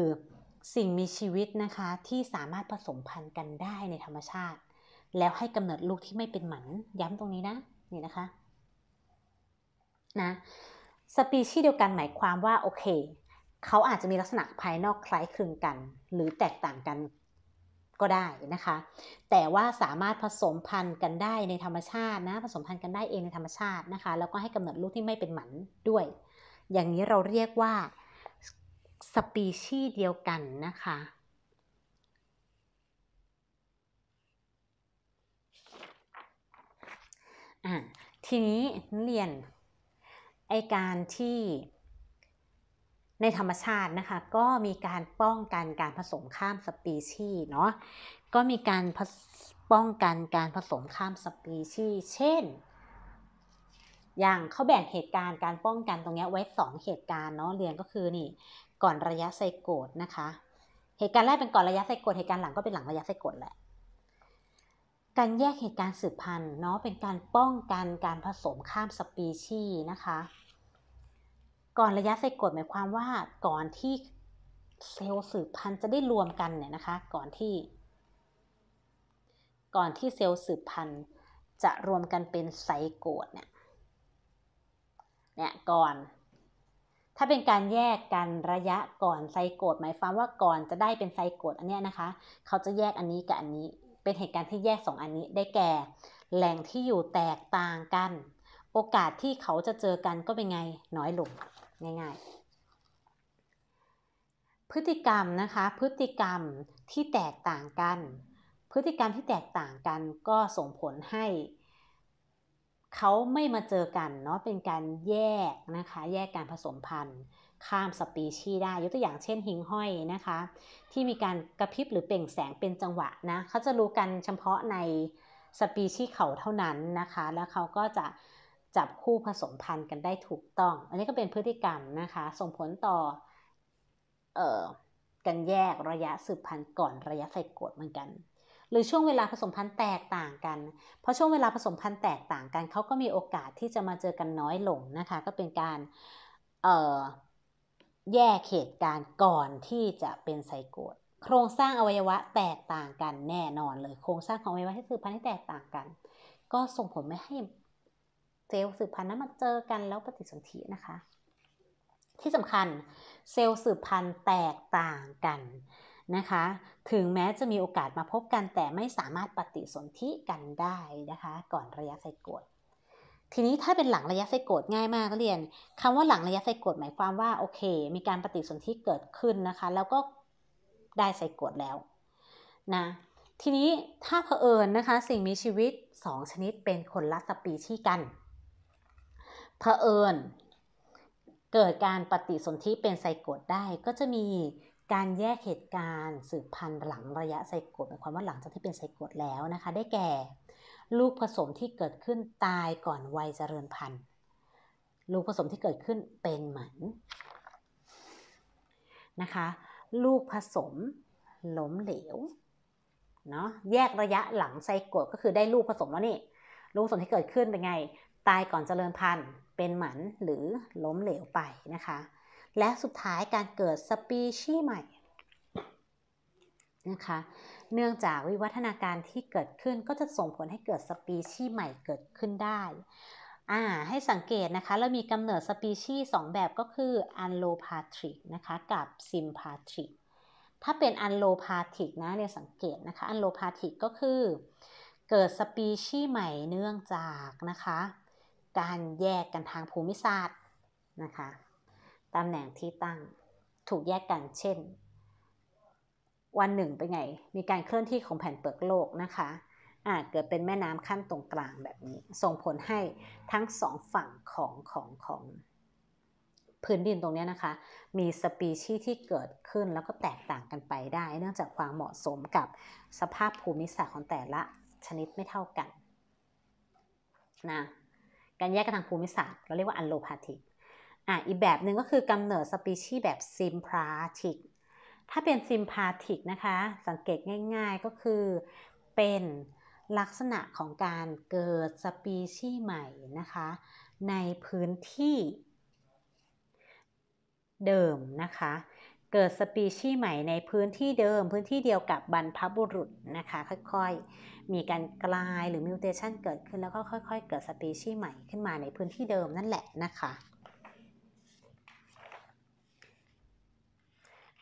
สิ่งมีชีวิตนะคะที่สามารถผสมพันธุ์กันได้ในธรรมชาติ แล้วให้กำเนิดลูกที่ไม่เป็นหมัน ย้ำตรงนี้นะนี่นะคะนะ สปีชีเดียวกันหมายความว่าโอเค เขาอาจจะมีลักษณะภายนอกคล้ายคลึงกัน หรือแตกต่างกันก็ได้นะคะแต่ว่าสามารถผสมพันธุ์กันได้ในธรรมชาตินะผสมพันธุ์กันได้เองในธรรมชาตินะคะแล้วก็ให้กำเนิดลูกที่ไม่เป็นหมันด้วย อย่างนี้เราเรียกว่าสปีชีส์เดียวกันนะคะทีนี้เรียน ไอการที่ในธรรมชาตินะคะก็มีการป้องกันการผสมข้ามสปีชีส์เนาะก็มีการป้องกันการผสมข้ามสปีชีส์เช่น อย่างเขาแบ่งเหตุการณ์การป้องกันตรงนี้ไว้ 2 เหตุการณ์เนาะเรียนก็คือนี่ก่อนระยะไซโกดนะคะ เหตุการณ์แรกเป็นก่อนระยะไซโกดเหตุการณ์หลังก็เป็นหลังระยะไซโกดแหละการแยกเหตุการณ์สืบพันธุ์เนาะเป็นการป้องกันการผสมข้ามสปีชีส์นะคะก่อนระยะไซกดหมายความว่าก่อนที่เซลล์สืบพันธุ์จะได้รวมกันเนี่ยนะคะก่อนที่ ก่อนที่เซลล์สืบพันธุ์จะรวมกันเป็นไซโกดเนี่ยเนี่ยก่อน ถ้าเป็นการแยกกันระยะก่อนไซโกดหมายความว่าก่อนจะได้เป็นไซโกดอันเนี้ยนะคะเขาจะแยกอันนี้กับอันนี้ เป็นเหตุการณ์ที่แยกสองอันนี้ได้แก่แหล่งที่อยู่แตกต่างกัน โอกาสที่เขาจะเจอกันก็เป็นไงน้อยลงง่ายๆพฤติกรรมนะคะพฤติกรรมที่แตกต่างกัน พฤติกรรมที่แตกต่างกันก็ส่งผลให้เขาไม่มาเจอกันเนาะเป็นการแยกนะคะแยกการผสมพันธุ์ข้ามสปีชีได้ยกตัวอย่างเช่น หิงห้อยนะคะที่มีการกระพริบหรือเปล่งแสงเป็นจังหวะนะเขาจะรู้กันเฉพาะในสปีชีเขาเท่านั้นนะคะ แล้วเขาก็จะจับคู่ผสมพันธุ์กันได้ถูกต้อง อันนี้ก็เป็นพฤติกรรมนะคะส่งผลต่อเอ่อกันแยกระยะสืบพันธุ์ก่อนระยะใส่กดเหมือนกัน หรือช่วงเวลาผสมพันธุ์แตกต่างกัน เพราะช่วงเวลาผสมพันธุ์แตกต่างกัน เขาก็มีโอกาสที่จะมาเจอกันน้อยลงนะคะ ก็เป็นการเอ่อแยกเขตการก่อนที่จะเป็นไซโกดโครงสร้างอวัยวะแตกต่างกันแน่นอนเลย โครงสร้างของอวัยวะที่สืบพันธุ์ที่แตกต่างกัน ก็ส่งผลไม่ให้เซลล์สืบพันธุ์นั้นมาเจอกันแล้วปฏิสนธินะคะ ที่สำคัญเซลล์สืบพันธุ์แตกต่างกันนะคะ ถึงแม้จะมีโอกาสมาพบกันแต่ไม่สามารถปฏิสนธิกันได้นะคะก่อนระยะไซโกดทีนี้ถ้าเป็นหลังระยะไซโกดง่ายมากเรียน คำว่าหลังระยะไซโกดหมายความว่า โอเค มีการปฏิสนธิเกิดขึ้นนะคะแล้วก็ได้ไซโกดแล้วนะ ทีนี้ถ้าเผอิญนะคะสิ่งมีชีวิต 2 ชนิดเป็นคนละสปีชีส์กันเผออิญเกิดการปฏิสนธิเป็นไซโกดได้ก็จะมีการแยกเหตุการณ์สืบพันธุ์ หลังระยะไซโกดหมายความว่าหลังจากที่เป็นไซโกดแล้วนะคะได้แก่ ลูกผสมที่เกิดขึ้นตายก่อนวัยเจริญพันธุ์ลูกผสมที่เกิดขึ้นเป็นหมันนะคะลูกผสมล้มเหลวเนาะแยกระยะหลังไซโกดก็คือได้ลูกผสมแล้วนี่ลูกผสมที่เกิดขึ้นเป็นไง ตายก่อนเจริญพันธุ์เป็นหมันหรือล้มเหลวไปนะคะ และสุดท้ายการเกิดสปีชีส์ใหม่นะคะ เนื่องจากวิวัฒนาการที่เกิดขึ้นก็จะส่งผลให้เกิดสปีชีส์ใหม่เกิดขึ้นได้ ให้สังเกตนะคะเรามีกำเนิดสปีชีส์2แบบก็คืออันโลพาทริกนะคะกับซิมพาทริก ถ้าเป็นอันโลพาทริกนะเรียสังเกตนะคะอันโลพาทริกก็คือเกิดสปีชีส์ใหม่เนื่องจากนะคะการแยกกันทางภูมิศาสตร์นะคะ ตำแหน่งที่ตั้งถูกแยกกัน เช่น วันหนึ่งไปไง มีการเคลื่อนที่ของแผ่นเปลือกโลกนะคะอาจเกิดเป็นแม่น้ำขั้นตรงกลางแบบนี้ ส่งผลให้ทั้งสองฝั่งของของของ พื้นดินตรงนี้นะคะ มีสปีชีส์ที่เกิดขึ้นแล้วก็แตกต่างกันไปได้ เนื่องจากความเหมาะสมกับสภาพภูมิศาสตร์ของแต่ละชนิดไม่เท่ากัน นะการแยกกันทางภูมิศาสตร์ เราเรียกว่า อัลโลพาติกอ่ะอีกแบบหนึ่งก็คือกำเนิดสปีชีส์แบบซิมพาติกถ้าเป็นซิมพาติกนะคะ สังเกตง่ายๆก็คือเป็นลักษณะของการเกิดสปีชีส์ใหม่นะคะในพื้นที่เดิมนะคะ เกิดสปีชีส์ใหม่ในพื้นที่เดิมพื้นที่เดียวกับบรรพบุรุษนะคะ ค่อยๆมีการกลายหรือมิวเทชันเกิดขึ้นแล้วก็ค่อยๆเกิดสปีชีส์ใหม่ขึ้นมาในพื้นที่เดิมนั่นแหละนะคะ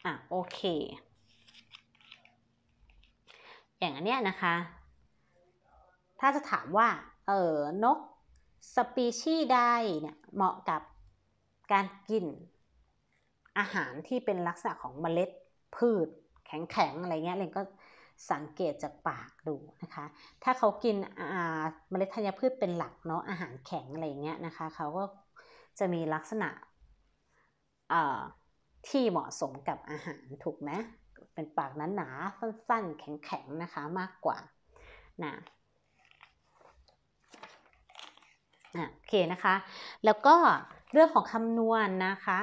อ่ะโอเค อย่างอันเนี้ยนะคะ ถ้าจะถามว่าเออนกสปีชีส์ใดเนี่ยเหมาะกับการกินอาหารที่เป็นลักษณะของเมล็ดพืชแข็งๆ อะไรเงี้ยเรนก็สังเกตจากปากดูนะคะ ถ้าเขากินเมล็ดธัญพืชเป็นหลักเนาะอาหารแข็งอะไรเงี้ยนะคะ เขาก็จะมีลักษณะที่เหมาะสมกับอาหารถูกไหมเป็นปากนนั้หนาสั้นๆแข็งๆ นะคะมากกว่านะโอเคนะคะ แล้วก็เรื่องของคำนวณนนะคะ